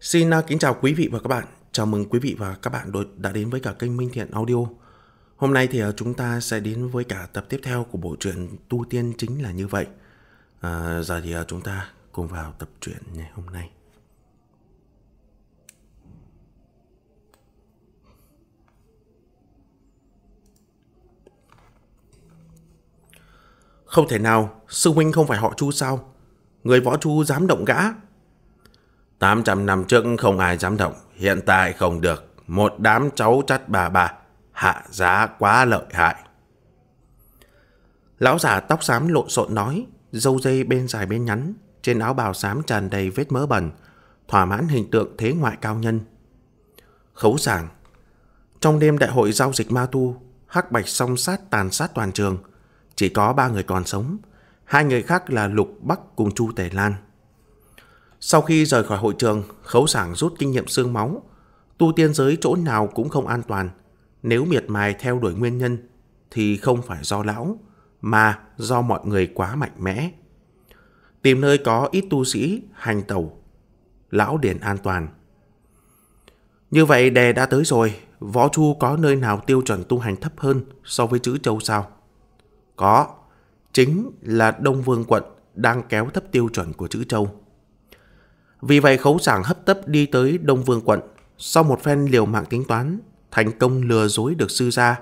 Xin à, kính chào quý vị và các bạn. Chào mừng quý vị và các bạn đã đến với cả kênh Minh Thiện Audio. Hôm nay thì à, chúng ta sẽ đến với cả tập tiếp theo của bộ truyện Tu Tiên chính là như vậy. À, giờ thì à, chúng ta cùng vào tập truyện ngày hôm nay. Không thể nào, sư huynh không phải họ Chu sao? Người võ Chu dám động gã, 800 năm trước không ai dám động, hiện tại không được. Một đám cháu chắt bà bà, hạ giá quá lợi hại. Lão già tóc xám lộn xộn nói, dâu dây bên dài bên nhắn, trên áo bào xám tràn đầy vết mỡ bẩn, thỏa mãn hình tượng thế ngoại cao nhân. Khấu giảng Trong đêm đại hội giao dịch ma tu, hắc bạch song sát tàn sát toàn trường, chỉ có ba người còn sống, hai người khác là Lục Bắc cùng Chu Tề Lan. Sau khi rời khỏi hội trường, khấu sảng rút kinh nghiệm xương máu. Tu tiên giới chỗ nào cũng không an toàn. Nếu miệt mài theo đuổi nguyên nhân, thì không phải do lão, mà do mọi người quá mạnh mẽ. Tìm nơi có ít tu sĩ, hành tẩu, lão điền an toàn. Như vậy đề đã tới rồi, võ chu có nơi nào tiêu chuẩn tu hành thấp hơn so với chữ châu sao? Có, chính là Đông Vương quận đang kéo thấp tiêu chuẩn của chữ châu. Vì vậy khấu giảng hấp tấp đi tới Đông Vương quận. Sau một phen liều mạng tính toán, thành công lừa dối được sư gia,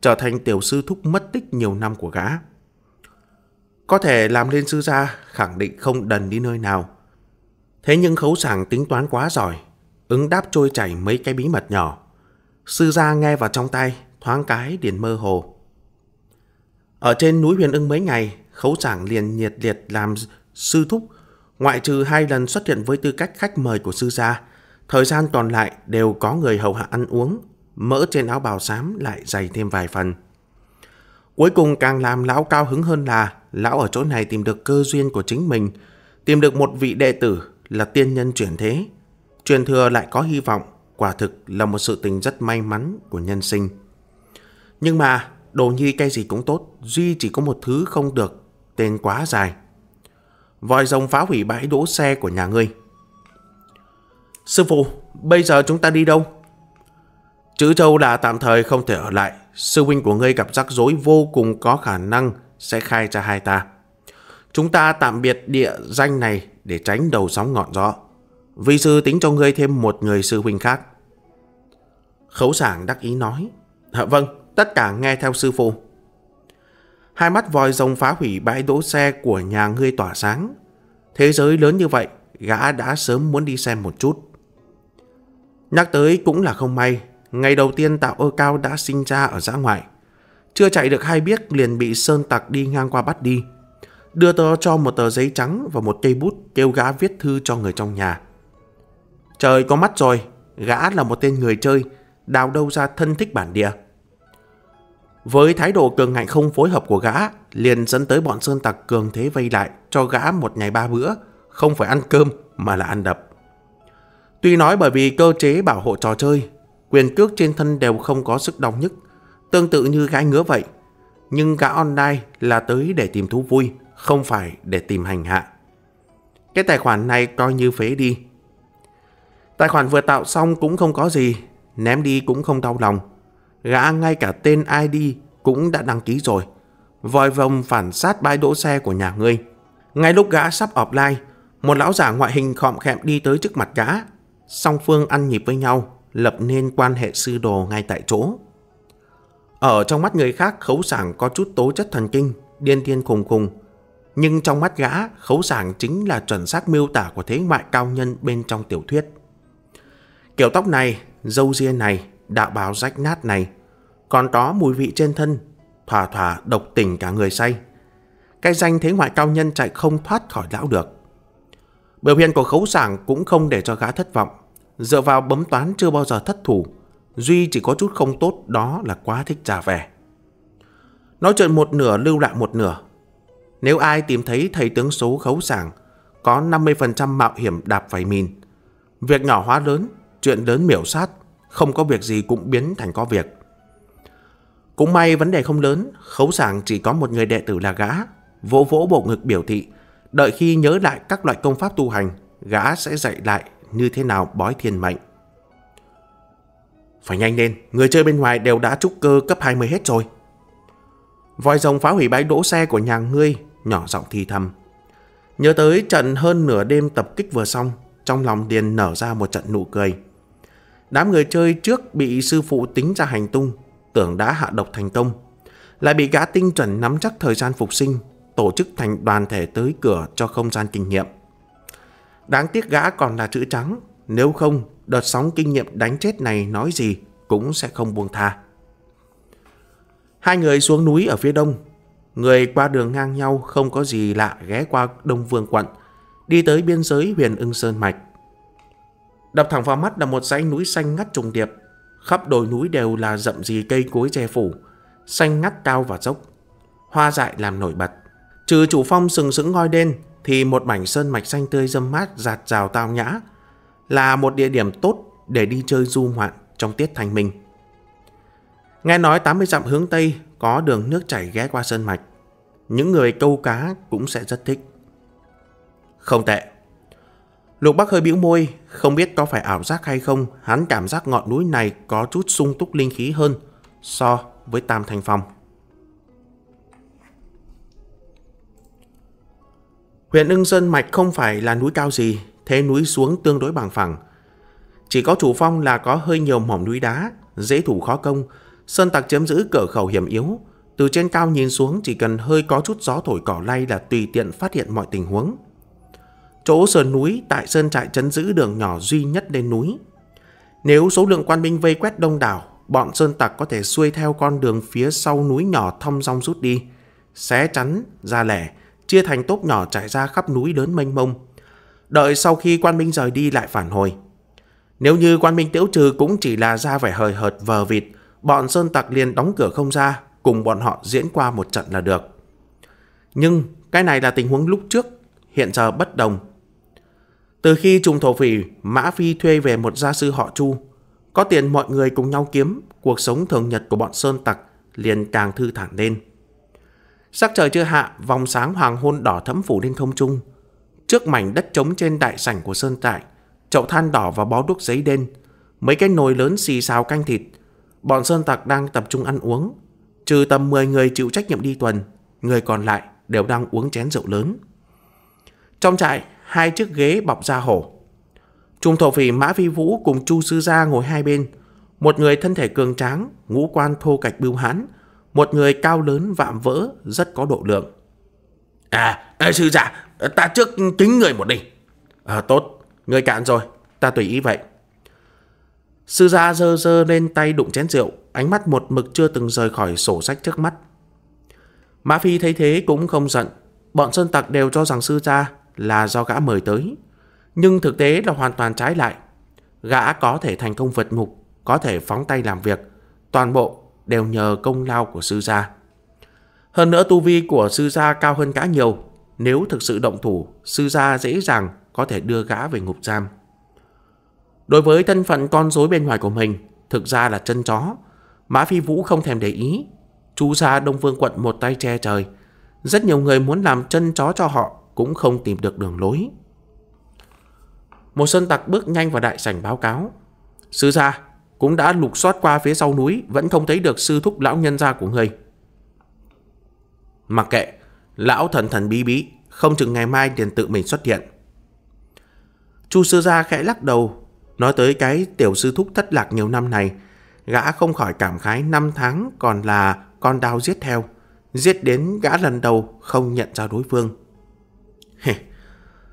trở thành tiểu sư thúc mất tích nhiều năm của gã. Có thể làm lên sư gia, khẳng định không đần đi nơi nào. Thế nhưng khấu giảng tính toán quá giỏi, ứng đáp trôi chảy mấy cái bí mật nhỏ. Sư gia nghe vào trong tay, thoáng cái điền mơ hồ. Ở trên núi huyền ưng mấy ngày, khấu giảng liền nhiệt liệt làm sư thúc ngoại trừ hai lần xuất hiện với tư cách khách mời của sư gia, thời gian còn lại đều có người hầu hạ ăn uống, mỡ trên áo bào xám lại dày thêm vài phần. Cuối cùng càng làm lão cao hứng hơn là lão ở chỗ này tìm được cơ duyên của chính mình, tìm được một vị đệ tử là tiên nhân chuyển thế. Truyền thừa lại có hy vọng, quả thực là một sự tình rất may mắn của nhân sinh. Nhưng mà, đồ nhi cây gì cũng tốt, duy chỉ có một thứ không được, tên quá dài vòi rồng phá hủy bãi đỗ xe của nhà ngươi. Sư phụ, bây giờ chúng ta đi đâu? Chữ châu đã tạm thời không thể ở lại. Sư huynh của ngươi gặp rắc rối vô cùng có khả năng sẽ khai cho hai ta. Chúng ta tạm biệt địa danh này để tránh đầu sóng ngọn gió. Vi sư tính cho ngươi thêm một người sư huynh khác. Khấu sảng đắc ý nói. Dạ vâng, tất cả nghe theo sư phụ. Hai mắt vòi rồng phá hủy bãi đỗ xe của nhà ngươi tỏa sáng. Thế giới lớn như vậy, gã đã sớm muốn đi xem một chút. Nhắc tới cũng là không may, ngày đầu tiên tạo ơ cao đã sinh ra ở giã ngoại. Chưa chạy được hai biết liền bị sơn tặc đi ngang qua bắt đi. Đưa tờ cho một tờ giấy trắng và một cây bút kêu gã viết thư cho người trong nhà. Trời có mắt rồi, gã là một tên người chơi, đào đâu ra thân thích bản địa. Với thái độ cường ngạnh không phối hợp của gã, liền dẫn tới bọn Sơn Tặc cường thế vây lại cho gã một ngày ba bữa, không phải ăn cơm mà là ăn đập. Tuy nói bởi vì cơ chế bảo hộ trò chơi, quyền cước trên thân đều không có sức đau nhất tương tự như gái ngứa vậy, nhưng gã online là tới để tìm thú vui, không phải để tìm hành hạ. Cái tài khoản này coi như phế đi. Tài khoản vừa tạo xong cũng không có gì, ném đi cũng không đau lòng gã ngay cả tên ID cũng đã đăng ký rồi. Vòi vòng phản sát bãi đỗ xe của nhà ngươi. Ngay lúc gã sắp offline, một lão giả ngoại hình khọm khẹm đi tới trước mặt gã. Song phương ăn nhịp với nhau, lập nên quan hệ sư đồ ngay tại chỗ. Ở trong mắt người khác khấu sảng có chút tố chất thần kinh, điên thiên khùng khùng. Nhưng trong mắt gã, khấu sảng chính là chuẩn xác miêu tả của thế ngoại cao nhân bên trong tiểu thuyết. Kiểu tóc này, dâu ria này, đạo bào rách nát này, còn có mùi vị trên thân, thỏa thỏa độc tình cả người say. Cái danh thế ngoại cao nhân chạy không thoát khỏi lão được. Biểu hiện của khấu sảng cũng không để cho gã thất vọng. Dựa vào bấm toán chưa bao giờ thất thủ, Duy chỉ có chút không tốt đó là quá thích trả vẻ. Nói chuyện một nửa lưu lại một nửa. Nếu ai tìm thấy thầy tướng số khấu sảng, có 50% mạo hiểm đạp phải mìn. Việc nhỏ hóa lớn, chuyện lớn miểu sát, không có việc gì cũng biến thành có việc. Cũng may vấn đề không lớn, khấu sảng chỉ có một người đệ tử là gã, vỗ vỗ bộ ngực biểu thị, đợi khi nhớ lại các loại công pháp tu hành, gã sẽ dạy lại như thế nào bói thiên mệnh. Phải nhanh lên, người chơi bên ngoài đều đã trúc cơ cấp 20 hết rồi. Vòi rồng phá hủy bãi đỗ xe của nhà ngươi, nhỏ giọng thì thầm. Nhớ tới trận hơn nửa đêm tập kích vừa xong, trong lòng điền nở ra một trận nụ cười. Đám người chơi trước bị sư phụ tính ra hành tung, tưởng đã hạ độc thành công, lại bị gã tinh chuẩn nắm chắc thời gian phục sinh, tổ chức thành đoàn thể tới cửa cho không gian kinh nghiệm. Đáng tiếc gã còn là chữ trắng, nếu không, đợt sóng kinh nghiệm đánh chết này nói gì cũng sẽ không buông tha. Hai người xuống núi ở phía đông, người qua đường ngang nhau không có gì lạ ghé qua Đông Vương quận, đi tới biên giới huyền ưng Sơn Mạch. Đập thẳng vào mắt là một dãy núi xanh ngắt trùng điệp, Khắp đồi núi đều là rậm rì cây cối che phủ, xanh ngắt cao và dốc. Hoa dại làm nổi bật. Trừ chủ phong sừng sững ngoi đen thì một mảnh sơn mạch xanh tươi râm mát giạt rào tao nhã là một địa điểm tốt để đi chơi du ngoạn trong tiết thanh minh. Nghe nói 80 dặm hướng Tây có đường nước chảy ghé qua sơn mạch. Những người câu cá cũng sẽ rất thích. Không tệ. Lục Bắc hơi bĩu môi, không biết có phải ảo giác hay không, hắn cảm giác ngọn núi này có chút sung túc linh khí hơn so với Tam Thanh Phong. Huyện Ưng Sơn Mạch không phải là núi cao gì, thế núi xuống tương đối bằng phẳng. Chỉ có chủ phong là có hơi nhiều mỏm núi đá, dễ thủ khó công, sơn tặc chiếm giữ cửa khẩu hiểm yếu. Từ trên cao nhìn xuống chỉ cần hơi có chút gió thổi cỏ lay là tùy tiện phát hiện mọi tình huống chỗ sườn núi tại sơn trại chấn giữ đường nhỏ duy nhất lên núi. Nếu số lượng quan binh vây quét đông đảo, bọn sơn tặc có thể xuôi theo con đường phía sau núi nhỏ thông rong rút đi, xé chắn, ra lẻ, chia thành tốp nhỏ trải ra khắp núi lớn mênh mông. Đợi sau khi quan binh rời đi lại phản hồi. Nếu như quan binh tiểu trừ cũng chỉ là ra vẻ hời hợt vờ vịt, bọn sơn tặc liền đóng cửa không ra, cùng bọn họ diễn qua một trận là được. Nhưng cái này là tình huống lúc trước, hiện giờ bất đồng. Từ khi trùng thổ phỉ, Mã Phi thuê về một gia sư họ Chu. Có tiền mọi người cùng nhau kiếm, cuộc sống thường nhật của bọn sơn tặc liền càng thư thản lên. Sắc trời chưa hạ, vòng sáng hoàng hôn đỏ thẫm phủ lên không trung. Trước mảnh đất trống trên đại sảnh của sơn trại, chậu than đỏ và bó đuốc giấy đen, mấy cái nồi lớn xì xào canh thịt. Bọn sơn tặc đang tập trung ăn uống, trừ tầm 10 người chịu trách nhiệm đi tuần, người còn lại đều đang uống chén rượu lớn. Trong trại, hai chiếc ghế bọc da hổ. Trung thổ phỉ Mã Phi Vũ cùng Chu Sư Gia ngồi hai bên, một người thân thể cường tráng, ngũ quan thô cạch bưu hán, một người cao lớn vạm vỡ, rất có độ lượng. À, à sư giả, ta trước kính người một đi. À, tốt, người cạn rồi, ta tùy ý vậy. Sư gia dơ dơ lên tay đụng chén rượu, ánh mắt một mực chưa từng rời khỏi sổ sách trước mắt. Mã Phi thấy thế cũng không giận, bọn sơn tặc đều cho rằng sư gia là do gã mời tới. Nhưng thực tế là hoàn toàn trái lại. Gã có thể thành công vượt mục, có thể phóng tay làm việc. Toàn bộ đều nhờ công lao của sư gia. Hơn nữa tu vi của sư gia cao hơn gã nhiều. Nếu thực sự động thủ, sư gia dễ dàng có thể đưa gã về ngục giam. Đối với thân phận con rối bên ngoài của mình, thực ra là chân chó. Mã Phi Vũ không thèm để ý. Chú gia Đông Vương quận một tay che trời. Rất nhiều người muốn làm chân chó cho họ, cũng không tìm được đường lối. Một sơn tặc bước nhanh vào đại sảnh báo cáo. Sư gia cũng đã lục soát qua phía sau núi, vẫn không thấy được sư thúc lão nhân gia của người. Mặc kệ, lão thần thần bí bí, không chừng ngày mai liền tự mình xuất hiện. Chu sư gia khẽ lắc đầu, nói tới cái tiểu sư thúc thất lạc nhiều năm này, gã không khỏi cảm khái năm tháng còn là con đao giết theo, giết đến gã lần đầu không nhận ra đối phương.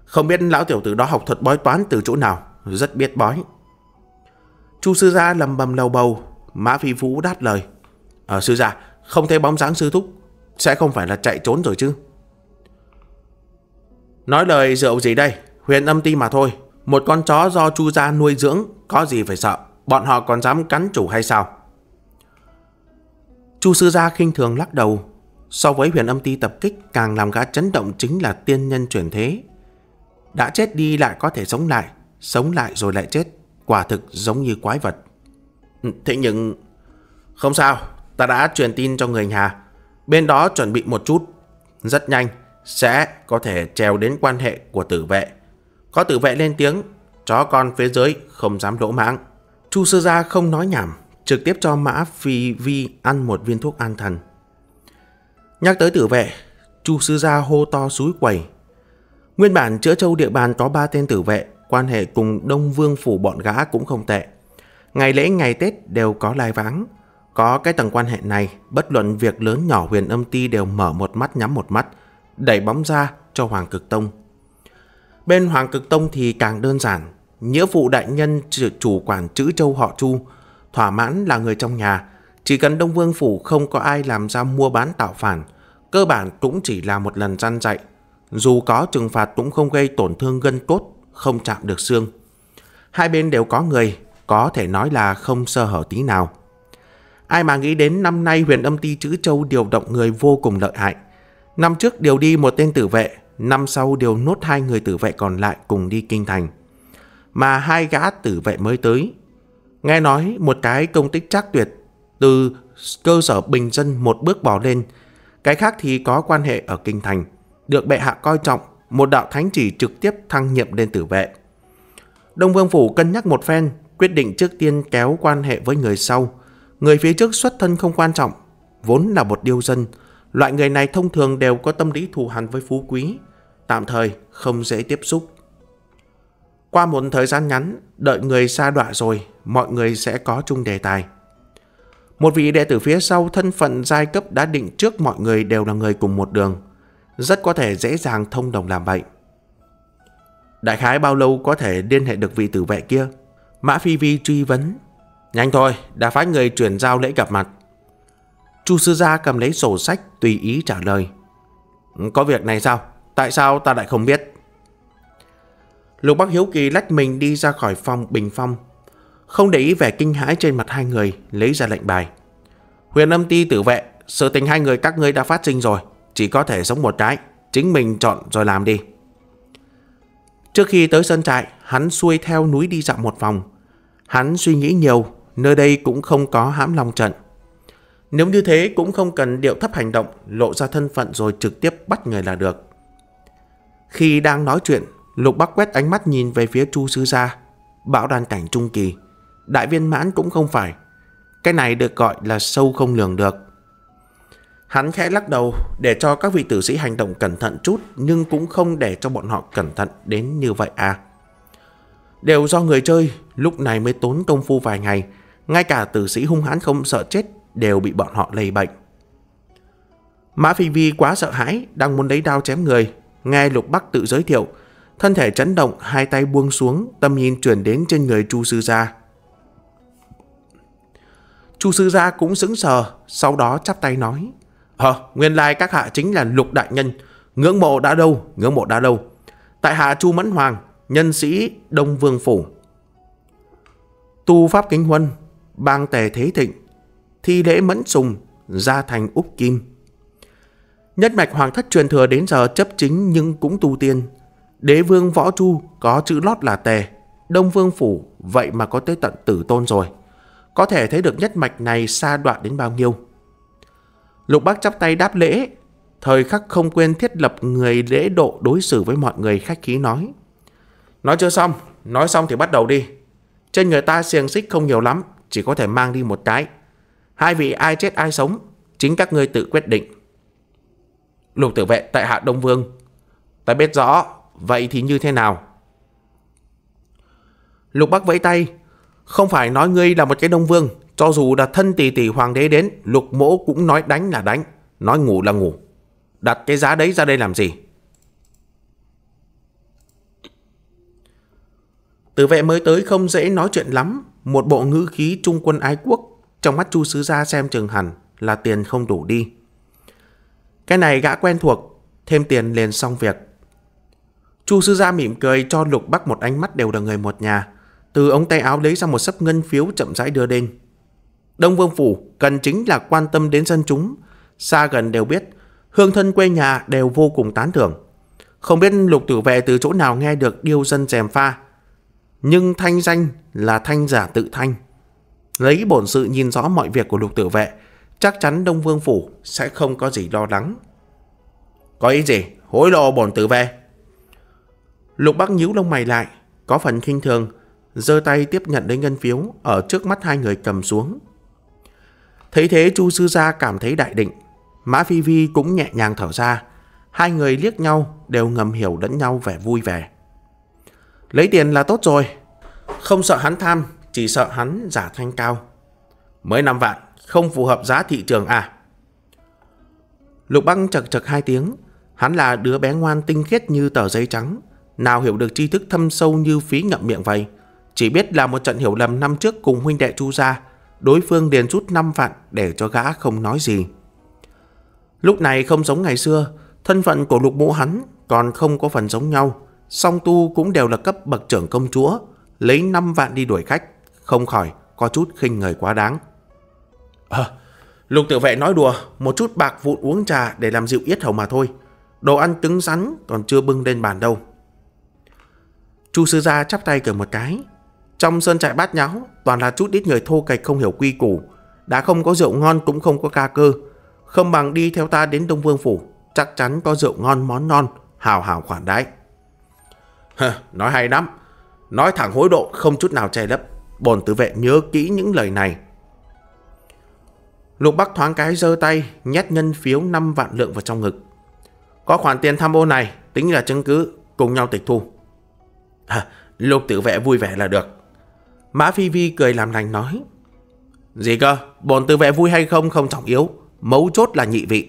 Không biết lão tiểu tử đó học thuật bói toán từ chỗ nào, rất biết bói. Chu sư gia lầm bầm lầu bầu, Mã Phi Vũ đáp lời. à, sư gia, không thấy bóng dáng sư thúc, sẽ không phải là chạy trốn rồi chứ. Nói lời rượu gì đây, huyền âm ti mà thôi. Một con chó do chu gia nuôi dưỡng, có gì phải sợ, bọn họ còn dám cắn chủ hay sao? Chu sư gia khinh thường lắc đầu, So với huyền âm ti tập kích càng làm gã chấn động chính là tiên nhân chuyển thế. Đã chết đi lại có thể sống lại, sống lại rồi lại chết, quả thực giống như quái vật. Ừ, thế nhưng... Không sao, ta đã truyền tin cho người nhà. Bên đó chuẩn bị một chút. Rất nhanh, sẽ có thể trèo đến quan hệ của tử vệ. Có tử vệ lên tiếng, chó con phía dưới không dám lỗ mãng. Chu sư gia không nói nhảm, trực tiếp cho Mã Phi Vi ăn một viên thuốc an thần. Nhắc tới tử vệ, Chu sư gia hô to suối quẩy. Nguyên bản chữa châu địa bàn có ba tên tử vệ, quan hệ cùng Đông Vương phủ bọn gã cũng không tệ. Ngày lễ ngày Tết đều có lai vãng. Có cái tầng quan hệ này, bất luận việc lớn nhỏ huyền âm ti đều mở một mắt nhắm một mắt, đẩy bóng ra cho Hoàng Cực Tông. Bên Hoàng Cực Tông thì càng đơn giản, nghĩa vụ đại nhân chủ quản chữ châu họ Chu, thỏa mãn là người trong nhà, chỉ cần Đông Vương Phủ không có ai làm ra mua bán tạo phản, cơ bản cũng chỉ là một lần răn dạy. Dù có trừng phạt cũng không gây tổn thương gân cốt, không chạm được xương. Hai bên đều có người, có thể nói là không sơ hở tí nào. Ai mà nghĩ đến năm nay huyền âm ti chữ châu điều động người vô cùng lợi hại. Năm trước điều đi một tên tử vệ, năm sau điều nốt hai người tử vệ còn lại cùng đi kinh thành. Mà hai gã tử vệ mới tới. Nghe nói một cái công tích chắc tuyệt từ cơ sở bình dân một bước bỏ lên. Cái khác thì có quan hệ ở kinh thành, được bệ hạ coi trọng, một đạo thánh chỉ trực tiếp thăng nhiệm lên tử vệ. Đông Vương Phủ cân nhắc một phen, quyết định trước tiên kéo quan hệ với người sau. Người phía trước xuất thân không quan trọng, vốn là một điêu dân. Loại người này thông thường đều có tâm lý thù hằn với phú quý, tạm thời không dễ tiếp xúc. Qua một thời gian ngắn, đợi người xa đọa rồi, mọi người sẽ có chung đề tài. Một vị đệ tử phía sau thân phận giai cấp đã định trước mọi người đều là người cùng một đường. Rất có thể dễ dàng thông đồng làm vậy. Đại khái bao lâu có thể liên hệ được vị tử vệ kia? Mã Phi Vi truy vấn. Nhanh thôi, đã phái người chuyển giao lễ gặp mặt. Chu sư gia cầm lấy sổ sách tùy ý trả lời. Có việc này sao? Tại sao ta lại không biết? Lục Bắc Hiếu Kỳ lách mình đi ra khỏi phòng bình phong, không để ý vẻ kinh hãi trên mặt hai người, lấy ra lệnh bài. Huyền âm ti tử vệ, sự tình hai người các ngươi đã phát sinh rồi, chỉ có thể sống một cái, chính mình chọn rồi làm đi. Trước khi tới sân trại, hắn xuôi theo núi đi dạo một vòng. Hắn suy nghĩ nhiều, nơi đây cũng không có hãm long trận. Nếu như thế cũng không cần điệu thấp hành động, lộ ra thân phận rồi trực tiếp bắt người là được. Khi đang nói chuyện, Lục Bắc quét ánh mắt nhìn về phía Chu Sư Gia, bão đàn cảnh trung kỳ đại viên mãn cũng không phải. Cái này được gọi là sâu không lường được. Hắn khẽ lắc đầu để cho các vị tử sĩ hành động cẩn thận chút nhưng cũng không để cho bọn họ cẩn thận đến như vậy à. Đều do người chơi lúc này mới tốn công phu vài ngày, ngay cả tử sĩ hung hãn không sợ chết đều bị bọn họ lây bệnh. Mã Phi Vi quá sợ hãi, đang muốn lấy đao chém người, nghe Lục Bắc tự giới thiệu, thân thể chấn động, hai tay buông xuống, tâm nhìn chuyển đến trên người Chu sư gia. Chu sư gia cũng sững sờ, sau đó chắp tay nói. Hờ, nguyên lai các hạ chính là lục đại nhân, ngưỡng mộ đã đâu, ngưỡng mộ đã đâu. Tại hạ Chu Mẫn Hoàng, nhân sĩ Đông Vương Phủ. Tu Pháp Kính Huân, bang tề thế thịnh, thi lễ mẫn sùng, gia thành Úc Kim. Nhất mạch hoàng thất truyền thừa đến giờ chấp chính nhưng cũng tu tiên. Đế vương võ chu có chữ lót là tề, đông vương phủ vậy mà có tới tận tử tôn rồi. Có thể thấy được nhất mạch này xa đoạn đến bao nhiêu. Lục bác chắp tay đáp lễ, thời khắc không quên thiết lập người lễ độ đối xử với mọi người khách khí nói. Nói chưa xong, nói xong thì bắt đầu đi. Trên người ta xiềng xích không nhiều lắm, chỉ có thể mang đi một cái. Hai vị ai chết ai sống, chính các ngươi tự quyết định. Lục tử vệ tại hạ Đông Vương. Ta biết rõ, vậy thì như thế nào? Lục Bắc vẫy tay, không phải nói ngươi là một cái đông vương, cho dù là thân tỷ tỷ hoàng đế đến, lục mỗ cũng nói đánh là đánh, nói ngủ là ngủ. Đặt cái giá đấy ra đây làm gì? Từ vệ mới tới không dễ nói chuyện lắm, một bộ ngữ khí trung quân ái quốc, trong mắt chu sứ gia xem chừng hẳn là tiền không đủ đi. Cái này gã quen thuộc, thêm tiền liền xong việc. Chu sư gia mỉm cười cho Lục Bắc một ánh mắt đều là người một nhà từ ống tay áo lấy ra một sấp ngân phiếu chậm rãi đưa lên. Đông Vương Phủ cần chính là quan tâm đến dân chúng, xa gần đều biết, hương thân quê nhà đều vô cùng tán thưởng. Không biết lục tử vệ từ chỗ nào nghe được điêu dân dèm pha, nhưng thanh danh là thanh giả tự thanh. Lấy bổn sự nhìn rõ mọi việc của lục tử vệ, chắc chắn Đông Vương Phủ sẽ không có gì lo lắng. Có ý gì? Hối lộ bổn tử vệ. Lục Bắc nhíu lông mày lại, có phần khinh thường, giơ tay tiếp nhận lấy ngân phiếu ở trước mắt hai người cầm xuống. Thấy thế Chu Sư Gia cảm thấy đại định, Mã Phi Vi cũng nhẹ nhàng thở ra, hai người liếc nhau đều ngầm hiểu lẫn nhau vẻ vui vẻ. Lấy tiền là tốt rồi, không sợ hắn tham, chỉ sợ hắn giả thanh cao. Mới 5 vạn, không phù hợp giá thị trường à. Lục băng chật chật hai tiếng, hắn là đứa bé ngoan tinh khiết như tờ giấy trắng, nào hiểu được tri thức thâm sâu như phí ngậm miệng vậy. Chỉ biết là một trận hiểu lầm năm trước cùng huynh đệ Chu gia, đối phương liền rút 5 vạn để cho gã không nói gì. Lúc này không giống ngày xưa, thân phận của lục mũ hắn còn không có phần giống nhau, song tu cũng đều là cấp bậc trưởng công chúa, lấy 5 vạn đi đuổi khách, không khỏi có chút khinh người quá đáng. À, lục tự vệ nói đùa, một chút bạc vụn uống trà để làm dịu yết hầu mà thôi, đồ ăn cứng rắn còn chưa bưng lên bàn đâu. Chu sư gia chắp tay cười một cái, trong sơn trại bát nháo, toàn là chút ít người thô kệch không hiểu quy củ, đã không có rượu ngon cũng không có ca cơ, không bằng đi theo ta đến Đông Vương Phủ, chắc chắn có rượu ngon món non, hào hào khoản đãi. nói hay lắm, nói thẳng hối độ không chút nào che lấp, bồn tử vệ nhớ kỹ những lời này. Lục Bắc thoáng cái giơ tay, nhét nhân phiếu 5 vạn lượng vào trong ngực. Có khoản tiền tham ô này, tính là chứng cứ, cùng nhau tịch thu. À, lục tử vệ vui vẻ là được. Mã Phi Vi cười làm lành nói. Gì cơ, bồn tư vệ vui hay không không trọng yếu, mấu chốt là nhị vị.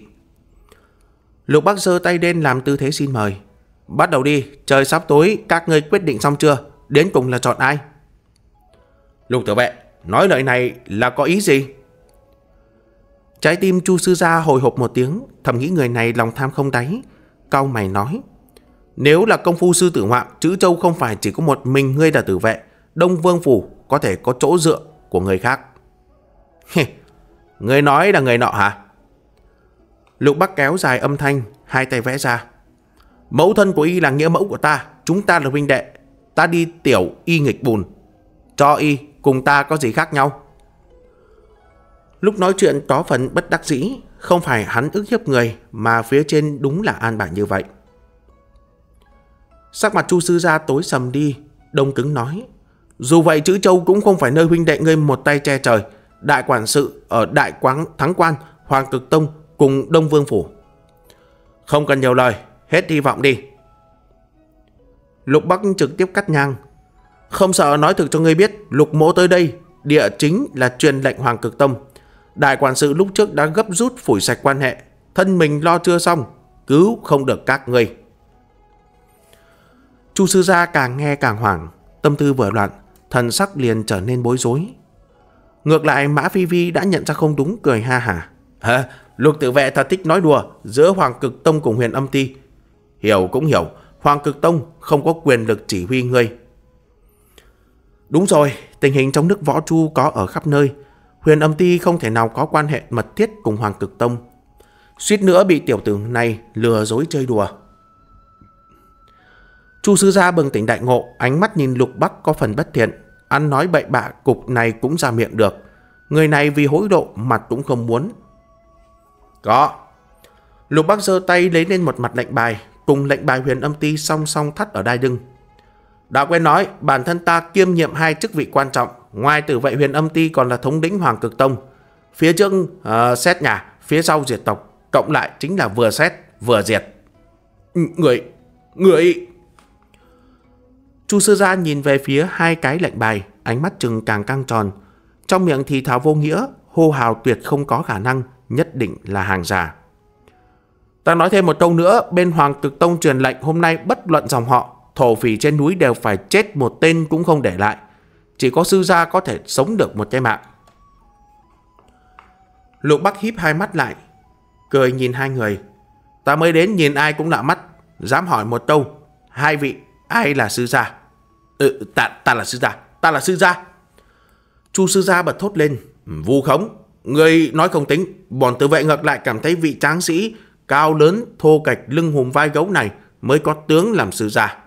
Lục Bắc giơ tay đen làm tư thế xin mời. Bắt đầu đi, trời sắp tối, các ngươi quyết định xong chưa? Đến cùng là chọn ai? Lục tử vệ, nói lời này là có ý gì? Trái tim Chu Sư Gia hồi hộp một tiếng, thầm nghĩ người này lòng tham không đáy. Cao mày nói, nếu là công phu sư tử ngoạm, chữ châu không phải chỉ có một mình ngươi là tử vệ. Đông Vương Phủ có thể có chỗ dựa của người khác. người nói là người nọ hả? Lục Bắc kéo dài âm thanh, hai tay vẽ ra. Mẫu thân của y là nghĩa mẫu của ta, chúng ta là huynh đệ. Ta đi tiểu y nghịch bùn. Cho y, cùng ta có gì khác nhau? Lúc nói chuyện có phần bất đắc dĩ, không phải hắn ức hiếp người mà phía trên đúng là an bản như vậy. Sắc mặt Chu sư gia tối sầm đi, đông cứng nói. Dù vậy chữ châu cũng không phải nơi huynh đệ ngươi một tay che trời. Đại quản sự ở Đại Quán Thắng Quan, Hoàng Cực Tông cùng Đông Vương Phủ. Không cần nhiều lời, hết hy vọng đi. Lục Bắc trực tiếp cắt nhang. Không sợ nói thực cho ngươi biết, lục mỗ tới đây, địa chính là truyền lệnh Hoàng Cực Tông. Đại quản sự lúc trước đã gấp rút phủi sạch quan hệ, thân mình lo chưa xong, cứu không được các ngươi. Chu sư gia càng nghe càng hoảng, tâm tư vừa loạn, thần sắc liền trở nên bối rối. Ngược lại Mã Phi Vi đã nhận ra không đúng cười ha hả. Hả? Lục tự vệ thật thích nói đùa giữa Hoàng Cực Tông cùng huyền âm ti. Hiểu cũng hiểu, Hoàng Cực Tông không có quyền lực chỉ huy ngươi. Đúng rồi, tình hình trong nước võ chu có ở khắp nơi. Huyền âm ti không thể nào có quan hệ mật thiết cùng Hoàng Cực Tông. Suýt nữa bị tiểu tử này lừa dối chơi đùa. Chu sư gia bừng tỉnh đại ngộ, ánh mắt nhìn lục bắc có phần bất thiện. Ăn nói bậy bạ cục này cũng ra miệng được. Người này vì hối độ mặt cũng không muốn. Có. Lục bắc giơ tay lấy lên một mặt lệnh bài, cùng lệnh bài huyền âm ti song song thắt ở đai đưng. Đã quen nói, bản thân ta kiêm nhiệm hai chức vị quan trọng, ngoài tử vệ huyền âm ti còn là thống lĩnh hoàng cực tông. Phía trước uh, xét nhà, phía sau diệt tộc, cộng lại chính là vừa xét, vừa diệt. Người, người... Chu sư gia nhìn về phía hai cái lệnh bài, ánh mắt chừng càng căng tròn. Trong miệng thì thảo vô nghĩa, hô hào tuyệt không có khả năng, nhất định là hàng giả. Ta nói thêm một câu nữa, bên Hoàng Cực Tông truyền lệnh hôm nay bất luận dòng họ, thổ phỉ trên núi đều phải chết một tên cũng không để lại. Chỉ có sư gia có thể sống được một cái mạng. Lục Bắc híp hai mắt lại, cười nhìn hai người. Ta mới đến nhìn ai cũng lạ mắt, dám hỏi một câu. Hai vị Ai là sư gia? Ừ, ta, ta là sư gia, ta là sư gia. Chu sư gia bật thốt lên, vu khống, người nói không tính. Bọn tử vệ ngược lại cảm thấy vị tráng sĩ cao lớn, thô cạch, lưng hùm vai gấu này mới có tướng làm sư gia.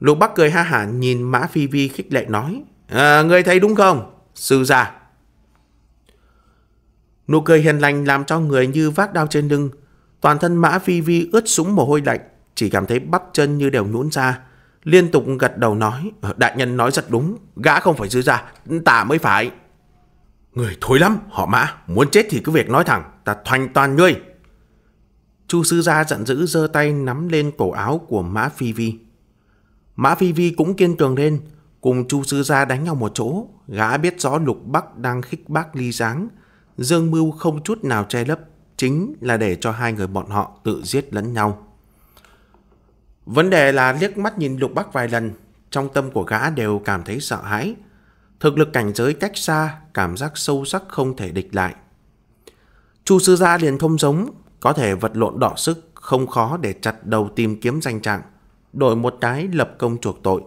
Lục Bắc cười ha hả nhìn Mã Phi Vi khích lệ nói, à, người thấy đúng không? Sư gia. Nụ cười hiền lành làm cho người như vác đao trên lưng, toàn thân Mã Phi Vi ướt sũng mồ hôi lạnh chỉ cảm thấy bắp chân như đều nhũn ra, liên tục gật đầu nói, ờ, đại nhân nói rất đúng, gã không phải dư ra, ta mới phải. Người thối lắm, họ mã, muốn chết thì cứ việc nói thẳng, ta thoành toàn ngươi. Chu sư gia giận dữ giơ tay nắm lên cổ áo của Mã Phi Vi. Mã Phi Vi cũng kiên cường lên, cùng Chu sư gia đánh nhau một chỗ, gã biết rõ Lục Bắc đang khích bác ly giáng, Dương Mưu không chút nào che lấp, chính là để cho hai người bọn họ tự giết lẫn nhau. Vấn đề là liếc mắt nhìn Lục Bắc vài lần, trong tâm của gã đều cảm thấy sợ hãi. Thực lực cảnh giới cách xa, cảm giác sâu sắc không thể địch lại. Chu sư gia liền thông giống, có thể vật lộn đỏ sức, không khó để chặt đầu tìm kiếm danh trạng, đổi một cái lập công chuộc tội.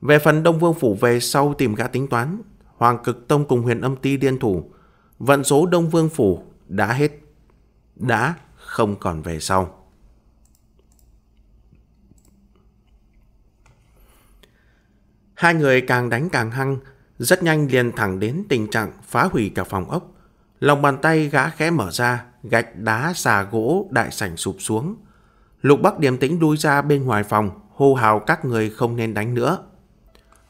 Về phần Đông Vương Phủ về sau tìm gã tính toán, Hoàng Cực Tông cùng huyền âm ti điên thủ, vận số Đông Vương Phủ đã hết, đã không còn về sau. Hai người càng đánh càng hăng, rất nhanh liền thẳng đến tình trạng phá hủy cả phòng ốc. Lòng bàn tay gã khẽ mở ra, gạch đá xà gỗ đại sảnh sụp xuống. Lục Bắc điềm tĩnh đuôi ra bên ngoài phòng, hô hào các người không nên đánh nữa.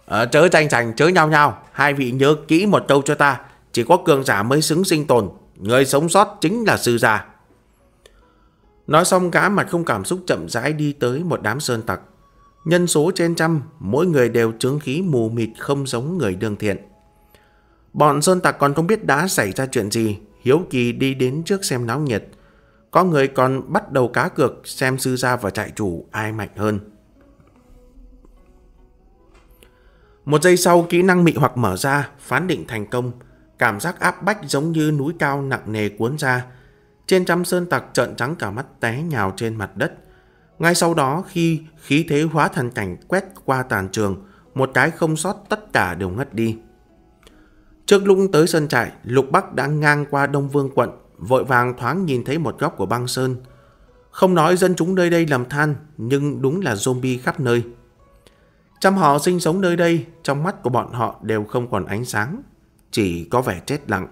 Ờ, chớ tranh giành, chớ nhau nhau, hai vị nhớ kỹ một câu cho ta, chỉ có cường giả mới xứng sinh tồn, người sống sót chính là sư già. Nói xong gã mặt không cảm xúc chậm rãi đi tới một đám sơn tặc. Nhân số trên trăm, mỗi người đều chứng khí mù mịt không giống người đường thiện. Bọn Sơn tặc còn không biết đã xảy ra chuyện gì, hiếu kỳ đi đến trước xem náo nhiệt. Có người còn bắt đầu cá cược xem sư gia và trại chủ ai mạnh hơn. Một giây sau kỹ năng mị hoặc mở ra, phán định thành công. Cảm giác áp bách giống như núi cao nặng nề cuốn ra. Trên trăm sơn tặc trợn trắng cả mắt té nhào trên mặt đất. Ngay sau đó khi khí thế hóa thành cảnh quét qua tàn trường, một cái không sót tất cả đều ngất đi. Trước lúc tới sân trại, Lục Bắc đã ngang qua Đông Vương quận, vội vàng thoáng nhìn thấy một góc của băng sơn. Không nói dân chúng nơi đây làm than, nhưng đúng là zombie khắp nơi. Trăm họ sinh sống nơi đây, trong mắt của bọn họ đều không còn ánh sáng, chỉ có vẻ chết lặng.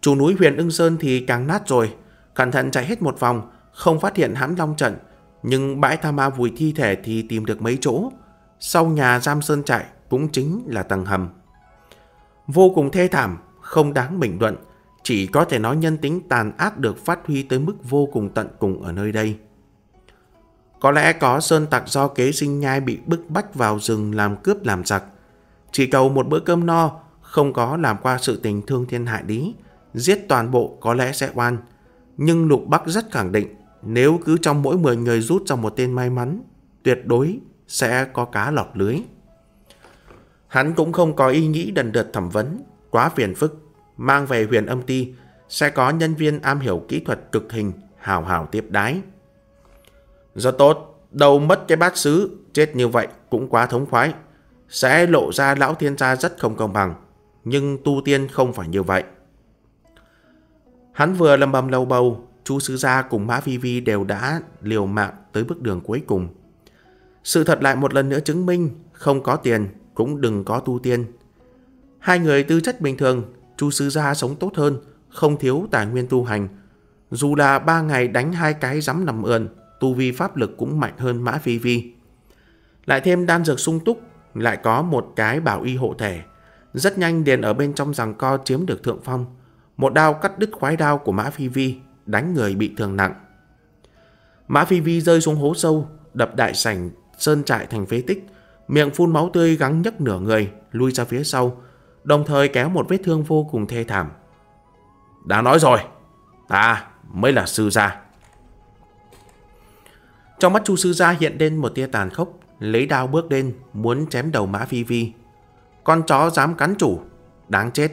Chủ núi huyền ưng sơn thì càng nát rồi, cẩn thận chạy hết một vòng, không phát hiện hãm long trận, nhưng bãi tha ma vùi thi thể thì tìm được mấy chỗ. Sau nhà giam sơn trại cũng chính là tầng hầm. Vô cùng thê thảm, không đáng bình luận, chỉ có thể nói nhân tính tàn ác được phát huy tới mức vô cùng tận cùng ở nơi đây. Có lẽ có sơn tặc do kế sinh nhai bị bức bách vào rừng làm cướp làm giặc. Chỉ cầu một bữa cơm no, không có làm qua sự tình thương thiên hại lý, giết toàn bộ có lẽ sẽ oan. Nhưng Lục Bắc rất khẳng định nếu cứ trong mỗi 10 người rút ra một tên may mắn, tuyệt đối sẽ có cá lọt lưới. Hắn cũng không có ý nghĩ đần đợt thẩm vấn, quá phiền phức, mang về huyền âm ti sẽ có nhân viên am hiểu kỹ thuật cực hình hào hào tiếp đái. Rất tốt, đầu mất cái bát sứ, chết như vậy cũng quá thống khoái. Sẽ lộ ra lão thiên gia rất không công bằng, nhưng tu tiên không phải như vậy. Hắn vừa lầm bầm lâu bầu, chú sứ gia cùng Mã Vi Vi đều đã liều mạng tới bước đường cuối cùng. Sự thật lại một lần nữa chứng minh, không có tiền cũng đừng có tu tiên. Hai người tư chất bình thường, chú sứ gia sống tốt hơn, không thiếu tài nguyên tu hành. Dù là ba ngày đánh hai cái dám nằm ườn, tu vi pháp lực cũng mạnh hơn Mã vi Vi. Lại thêm đan dược sung túc, lại có một cái bảo y hộ thể. Rất nhanh điền ở bên trong rằng co chiếm được thượng phong. Một đao cắt đứt khoái đao của Mã Phi Vi, đánh người bị thương nặng. Mã Phi Vi rơi xuống hố sâu, đập đại sảnh sơn trại thành phế tích, miệng phun máu tươi gắng nhấc nửa người, lui ra phía sau, đồng thời kéo một vết thương vô cùng thê thảm. Đã nói rồi, ta mới là sư gia. Trong mắt Chu sư gia hiện lên một tia tàn khốc, lấy đao bước lên, muốn chém đầu Mã Phi Vi. Con chó dám cắn chủ, đáng chết.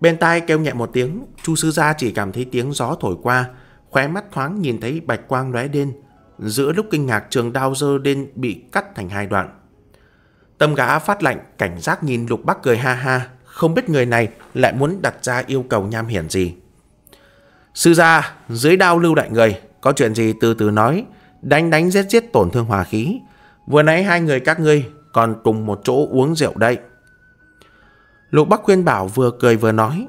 Bên tai kêu nhẹ một tiếng, Chu sư gia chỉ cảm thấy tiếng gió thổi qua, khóe mắt thoáng nhìn thấy bạch quang lóe lên. Giữa lúc kinh ngạc trường đao dơ lên bị cắt thành hai đoạn. Tâm gã phát lạnh, cảnh giác nhìn lục bắc cười ha ha, không biết người này lại muốn đặt ra yêu cầu nham hiểm gì. Sư gia, dưới đao lưu đại người, có chuyện gì từ từ nói, đánh đánh giết giết tổn thương hòa khí. Vừa nãy hai người các ngươi còn cùng một chỗ uống rượu đây. Lục Bắc khuyên bảo vừa cười vừa nói.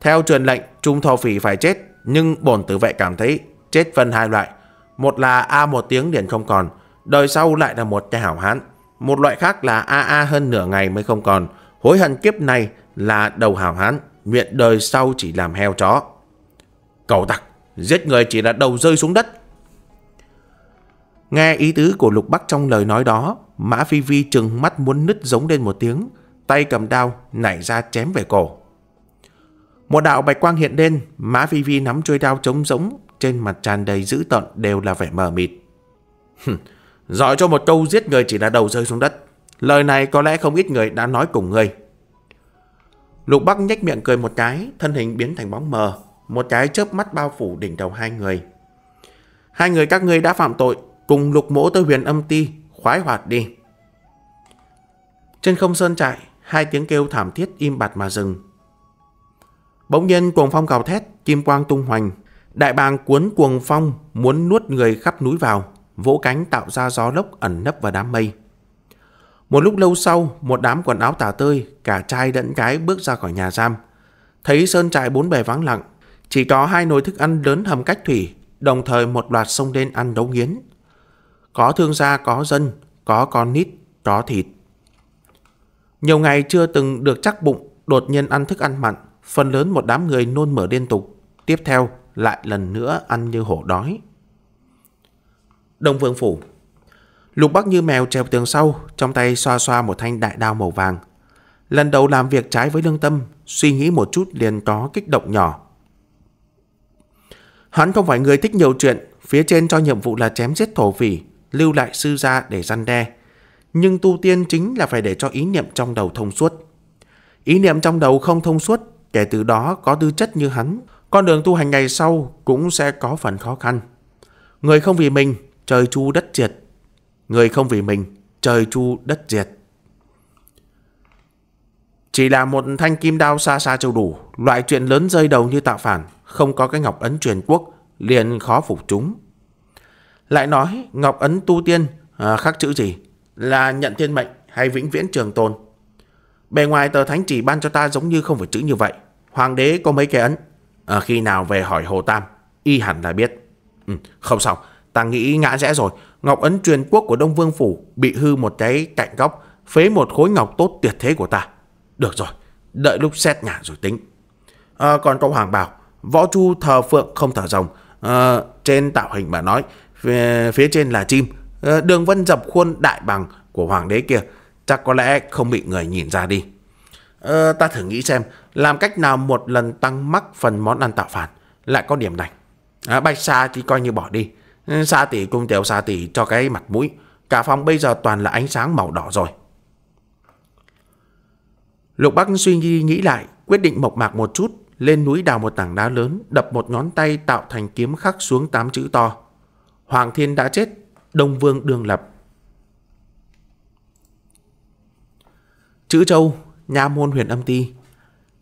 Theo truyền lệnh, Trung Thổ Phỉ phải chết, nhưng bổn tử vệ cảm thấy chết phân hai loại. Một là A một tiếng liền không còn, đời sau lại là một nhà hảo hán. Một loại khác là AA hơn nửa ngày mới không còn, hối hận kiếp này là đầu hảo hán, nguyện đời sau chỉ làm heo chó. Cầu tặc, giết người chỉ là đầu rơi xuống đất. Nghe ý tứ của Lục Bắc trong lời nói đó, Mã Phi Vi trừng mắt muốn nứt giống lên một tiếng, tay cầm đao nảy ra chém về cổ. Một đạo bạch quang hiện lên, má Vi Vi nắm chuôi đao trống rỗng, trên mặt tràn đầy dữ tợn đều là vẻ mờ mịt. Giỏi cho một câu giết người chỉ là đầu rơi xuống đất. Lời này có lẽ không ít người đã nói cùng người. Lục Bắc nhếch miệng cười một cái, thân hình biến thành bóng mờ, một cái chớp mắt bao phủ đỉnh đầu hai người. Hai người các ngươi đã phạm tội, cùng lục mỗ tới huyền âm ti, khoái hoạt đi. Trên không sơn trại, hai tiếng kêu thảm thiết im bặt mà dừng. Bỗng nhiên cuồng phong gào thét, kim quang tung hoành. Đại bàng cuốn cuồng phong muốn nuốt người khắp núi vào, vỗ cánh tạo ra gió lốc ẩn nấp vào đám mây. Một lúc lâu sau, một đám quần áo tả tơi, cả trai lẫn gái bước ra khỏi nhà giam. Thấy sơn trại bốn bề vắng lặng, chỉ có hai nồi thức ăn lớn hầm cách thủy, đồng thời một loạt sông đen ăn đấu nghiến. Có thương gia có dân, có con nít, có thịt. Nhiều ngày chưa từng được chắc bụng, đột nhiên ăn thức ăn mặn, phần lớn một đám người nôn mửa liên tục. Tiếp theo, lại lần nữa ăn như hổ đói. Đông Vương Phủ Lục Bắc như mèo trèo tường sau, trong tay xoa xoa một thanh đại đao màu vàng. Lần đầu làm việc trái với lương tâm, suy nghĩ một chút liền có kích động nhỏ. Hắn không phải người thích nhiều chuyện, phía trên cho nhiệm vụ là chém giết thổ phỉ, lưu lại sư gia để răn đe nhưng tu tiên chính là phải để cho ý niệm trong đầu thông suốt. Ý niệm trong đầu không thông suốt, kể từ đó có tư chất như hắn, con đường tu hành ngày sau cũng sẽ có phần khó khăn. Người không vì mình, trời chu đất diệt. Người không vì mình, trời chu đất diệt. Chỉ là một thanh kim đao xa xa châu đủ, loại chuyện lớn rơi đầu như tạo phản, không có cái ngọc ấn truyền quốc, liền khó phục chúng. Lại nói, ngọc ấn tu tiên, à, khắc chữ gì, là nhận thiên mệnh hay vĩnh viễn trường tồn. Bề ngoài tờ thánh chỉ ban cho ta giống như không phải chữ như vậy. Hoàng đế có mấy cái ấn. À, khi nào về hỏi Hồ Tam, y hẳn là biết. Ừ, không sao, ta nghĩ ngã rẽ rồi. Ngọc ấn truyền quốc của Đông Vương Phủ bị hư một cái cạnh góc, phế một khối ngọc tốt tuyệt thế của ta. Được rồi, đợi lúc xét nhà rồi tính. À, còn có Hoàng bảo, võ chu thờ phượng không thờ rồng. À, trên tạo hình mà nói, phía trên là chim, Ờ, đường vân dập khuôn đại bằng của hoàng đế kia chắc có lẽ không bị người nhìn ra đi. Ờ, ta thử nghĩ xem làm cách nào một lần tăng mắc phần món ăn tạo phản lại có điểm này. À, bạch sa thì coi như bỏ đi. Ừ, sa tỷ cung tiểu sa tỷ cho cái mặt mũi. Cả phòng bây giờ toàn là ánh sáng màu đỏ rồi. Lục Bắc suy nghĩ nghĩ lại, quyết định mộc mạc một chút, lên núi đào một tảng đá lớn, đập một ngón tay tạo thành kiếm khắc xuống tám chữ to. Hoàng Thiên đã chết, Đông Vương Đường Lập. Chữ Châu, nhà môn huyện âm ti.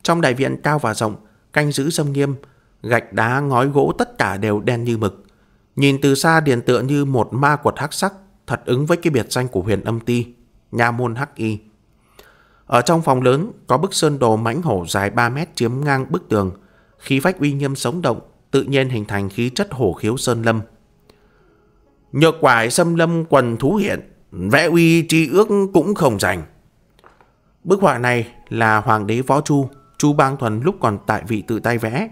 Trong đại viện cao và rộng, canh giữ xâm nghiêm, gạch đá ngói gỗ tất cả đều đen như mực. Nhìn từ xa điền tựa như một ma quật hắc sắc, thật ứng với cái biệt danh của huyện âm ti, nhà môn hắc y. Ở trong phòng lớn có bức sơn đồ mãnh hổ dài 3 mét chiếm ngang bức tường, khí vách uy nghiêm sống động, tự nhiên hình thành khí chất hổ khiếu sơn lâm nhược quải xâm lâm quần thú hiện, vẽ uy chi ước cũng không rành. Bức họa này là Hoàng đế Võ Chu, Chu Bang Thuần lúc còn tại vị tự tay vẽ.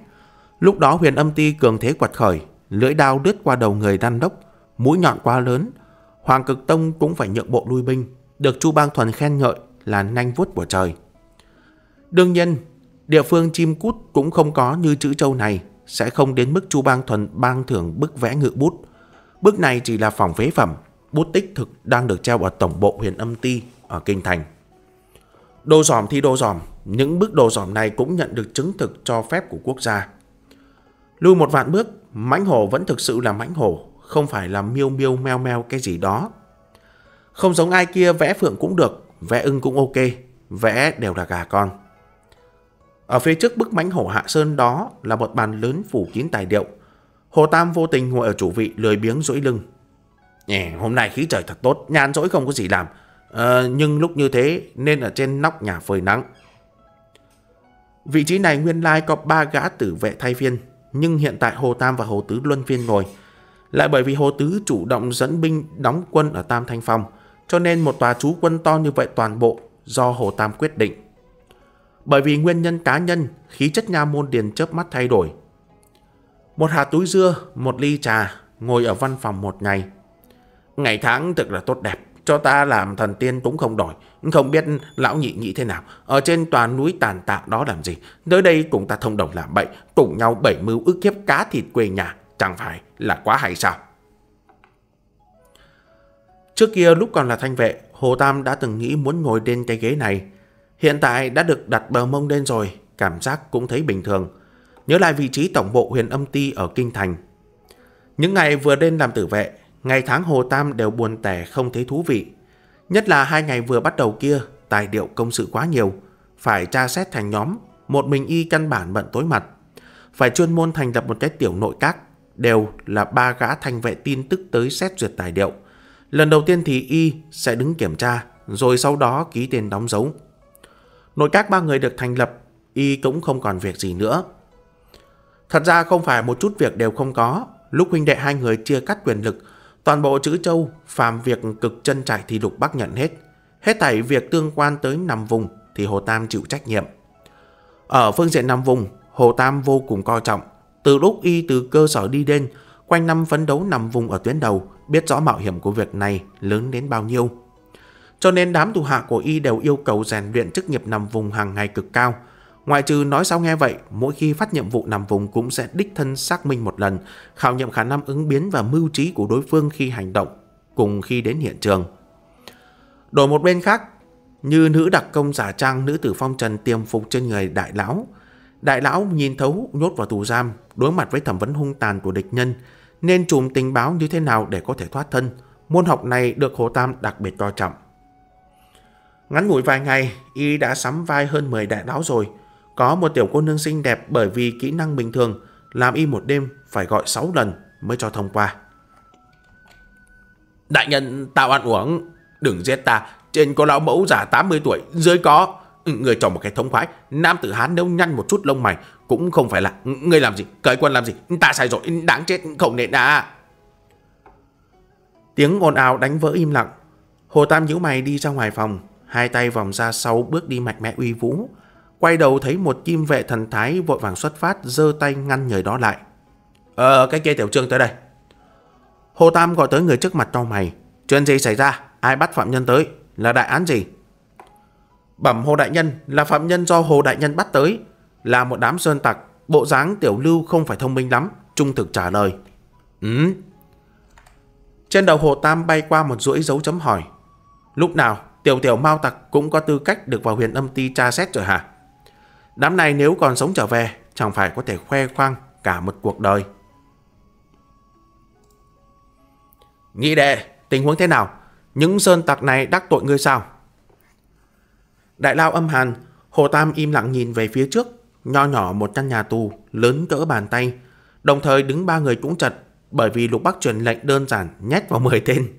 Lúc đó huyền âm ti cường thế quật khởi, lưỡi đao đứt qua đầu người đan đốc, mũi nhọn quá lớn. Hoàng Cực Tông cũng phải nhượng bộ lui binh, được Chu Bang Thuần khen ngợi là nanh vuốt của trời. Đương nhiên, địa phương chim cút cũng không có như chữ châu này, sẽ không đến mức Chu Bang Thuần bang thưởng bức vẽ ngự bút. Bước này chỉ là phòng phế phẩm, bút tích thực đang được treo ở tổng bộ huyện âm ti ở Kinh Thành. Đồ giòm thì đồ giòm, những bức đồ giòm này cũng nhận được chứng thực cho phép của quốc gia. Lùi một vạn bước, mãnh hổ vẫn thực sự là mãnh hổ, không phải là miêu miêu meo meo cái gì đó. Không giống ai kia vẽ phượng cũng được, vẽ ưng cũng ok, vẽ đều là gà con. Ở phía trước bức mãnh hổ hạ sơn đó là một bàn lớn phủ kín tài liệu, Hồ Tam vô tình ngồi ở chủ vị lười biếng rỗi lưng. Nhè, hôm nay khí trời thật tốt, nhàn rỗi không có gì làm. À, nhưng lúc như thế nên ở trên nóc nhà phơi nắng. Vị trí này nguyên lai có ba gã tử vệ thay phiên, nhưng hiện tại Hồ Tam và Hồ Tứ luân phiên ngồi. Lại bởi vì Hồ Tứ chủ động dẫn binh đóng quân ở Tam Thanh Phong, cho nên một tòa trú quân to như vậy toàn bộ do Hồ Tam quyết định. Bởi vì nguyên nhân cá nhân, khí chất nha môn điền chớp mắt thay đổi, một hạt túi dưa, một ly trà, ngồi ở văn phòng một ngày. Ngày tháng thực là tốt đẹp, cho ta làm thần tiên cũng không đổi. Không biết lão nhị nghĩ thế nào, ở trên tòa núi tàn tạ đó làm gì. Tới đây cùng ta thông đồng làm bậy, cùng nhau bảy mưu ức kiếp cá thịt quê nhà, chẳng phải là quá hay sao. Trước kia lúc còn là thanh vệ, Hồ Tam đã từng nghĩ muốn ngồi trên cái ghế này. Hiện tại đã được đặt bờ mông lên rồi, cảm giác cũng thấy bình thường nhớ lại vị trí tổng bộ huyền âm ti ở Kinh Thành. Những ngày vừa lên làm tử vệ, ngày tháng Hồ Tam đều buồn tẻ không thấy thú vị. Nhất là hai ngày vừa bắt đầu kia, tài liệu công sự quá nhiều, phải tra xét thành nhóm, một mình y căn bản bận tối mặt. Phải chuyên môn thành lập một cái tiểu nội các, đều là ba gã thành vệ tin tức tới xét duyệt tài liệu. Lần đầu tiên thì y sẽ đứng kiểm tra, rồi sau đó ký tiền đóng dấu. Nội các ba người được thành lập, y cũng không còn việc gì nữa. Thật ra không phải một chút việc đều không có, lúc huynh đệ hai người chia cắt quyền lực, toàn bộ chữ châu, phàm việc cực chân trải thì lục bác nhận hết. Hết tảy việc tương quan tới nằm vùng thì Hồ Tam chịu trách nhiệm. Ở phương diện nằm vùng, Hồ Tam vô cùng coi trọng. Từ lúc y từ cơ sở đi đến, quanh năm phấn đấu nằm vùng ở tuyến đầu, biết rõ mạo hiểm của việc này lớn đến bao nhiêu. Cho nên đám thủ hạ của y đều yêu cầu rèn luyện chức nghiệp nằm vùng hàng ngày cực cao, Ngoại trừ nói sao nghe vậy, mỗi khi phát nhiệm vụ nằm vùng cũng sẽ đích thân xác minh một lần, khảo nghiệm khả năng ứng biến và mưu trí của đối phương khi hành động, cùng khi đến hiện trường. Đổi một bên khác, như nữ đặc công giả trang nữ tử phong trần tiềm phục trên người đại lão. Đại lão nhìn thấu nhốt vào tù giam, đối mặt với thẩm vấn hung tàn của địch nhân, nên trùm tình báo như thế nào để có thể thoát thân. Môn học này được Hồ Tam đặc biệt coi trọng. Ngắn ngủi vài ngày, y đã sắm vai hơn 10 đại lão rồi, có một tiểu cô nương xinh đẹp bởi vì kỹ năng bình thường, làm y một đêm phải gọi 6 lần mới cho thông qua. Đại nhân, tạo ăn uống, đừng giết ta, trên có lão mẫu già 80 tuổi, dưới có. Người chồng một cái thống khoái, nam tử hán nếu nhăn một chút lông mày cũng không phải là người làm gì, cởi quân làm gì, ta sai rồi, đáng chết, không nên à. Tiếng ồn ào đánh vỡ im lặng. Hồ Tam nhíu mày đi ra ngoài phòng, hai tay vòng ra sau bước đi mạnh mẽ uy vũ, Quay đầu thấy một chim vệ thần thái vội vàng xuất phát, giơ tay ngăn người đó lại. Ờ, cái kia tiểu trương tới đây. Hồ Tam gọi tới người trước mặt cho mày. Chuyện gì xảy ra? Ai bắt phạm nhân tới? Là đại án gì? Bẩm Hồ Đại Nhân là phạm nhân do Hồ Đại Nhân bắt tới. Là một đám sơn tặc, bộ dáng tiểu lưu không phải thông minh lắm. Trung thực trả lời. Ừ. Trên đầu Hồ Tam bay qua một chuỗi dấu chấm hỏi. Lúc nào, tiểu tiểu mau tặc cũng có tư cách được vào huyện âm ti tra xét rồi hả? Đám này nếu còn sống trở về, chẳng phải có thể khoe khoang cả một cuộc đời. Nhị đệ, tình huống thế nào? Những sơn tặc này đắc tội ngươi sao? Đại lao âm hàn, Hồ Tam im lặng nhìn về phía trước, nho nhỏ một căn nhà tù, lớn cỡ bàn tay, đồng thời đứng ba người cũng chật, bởi vì lục bắc truyền lệnh đơn giản nhét vào 10 tên.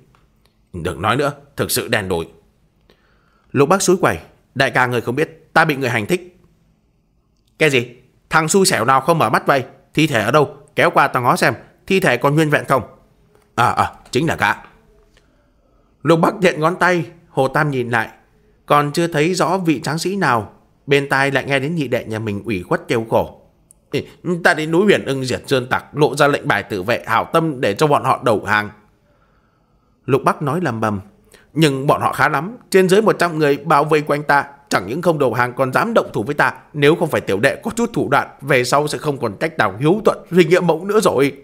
Đừng nói nữa, thực sự đèn đổi. Lục bắc suối quẩy, đại ca người không biết, ta bị người hành thích. Cái gì? Thằng xui xẻo nào không mở mắt vậy? Thi thể ở đâu? Kéo qua tao ngó xem, thi thể còn nguyên vẹn không? À à, chính là gã. Lục Bắc nhận ngón tay, Hồ Tam nhìn lại, còn chưa thấy rõ vị tráng sĩ nào, bên tai lại nghe đến nhị đệ nhà mình ủy khuất kêu khổ. Ê, ta đến núi huyền ưng diệt sơn tặc lộ ra lệnh bài tự vệ hảo tâm để cho bọn họ đầu hàng. Lục Bắc nói lầm bầm, nhưng bọn họ khá lắm, trên dưới 100 người bao vây quanh ta, chẳng những không đầu hàng còn dám động thủ với ta, nếu không phải tiểu đệ có chút thủ đoạn, về sau sẽ không còn cách nào hiếu thuận duy nghĩa mẫu nữa rồi.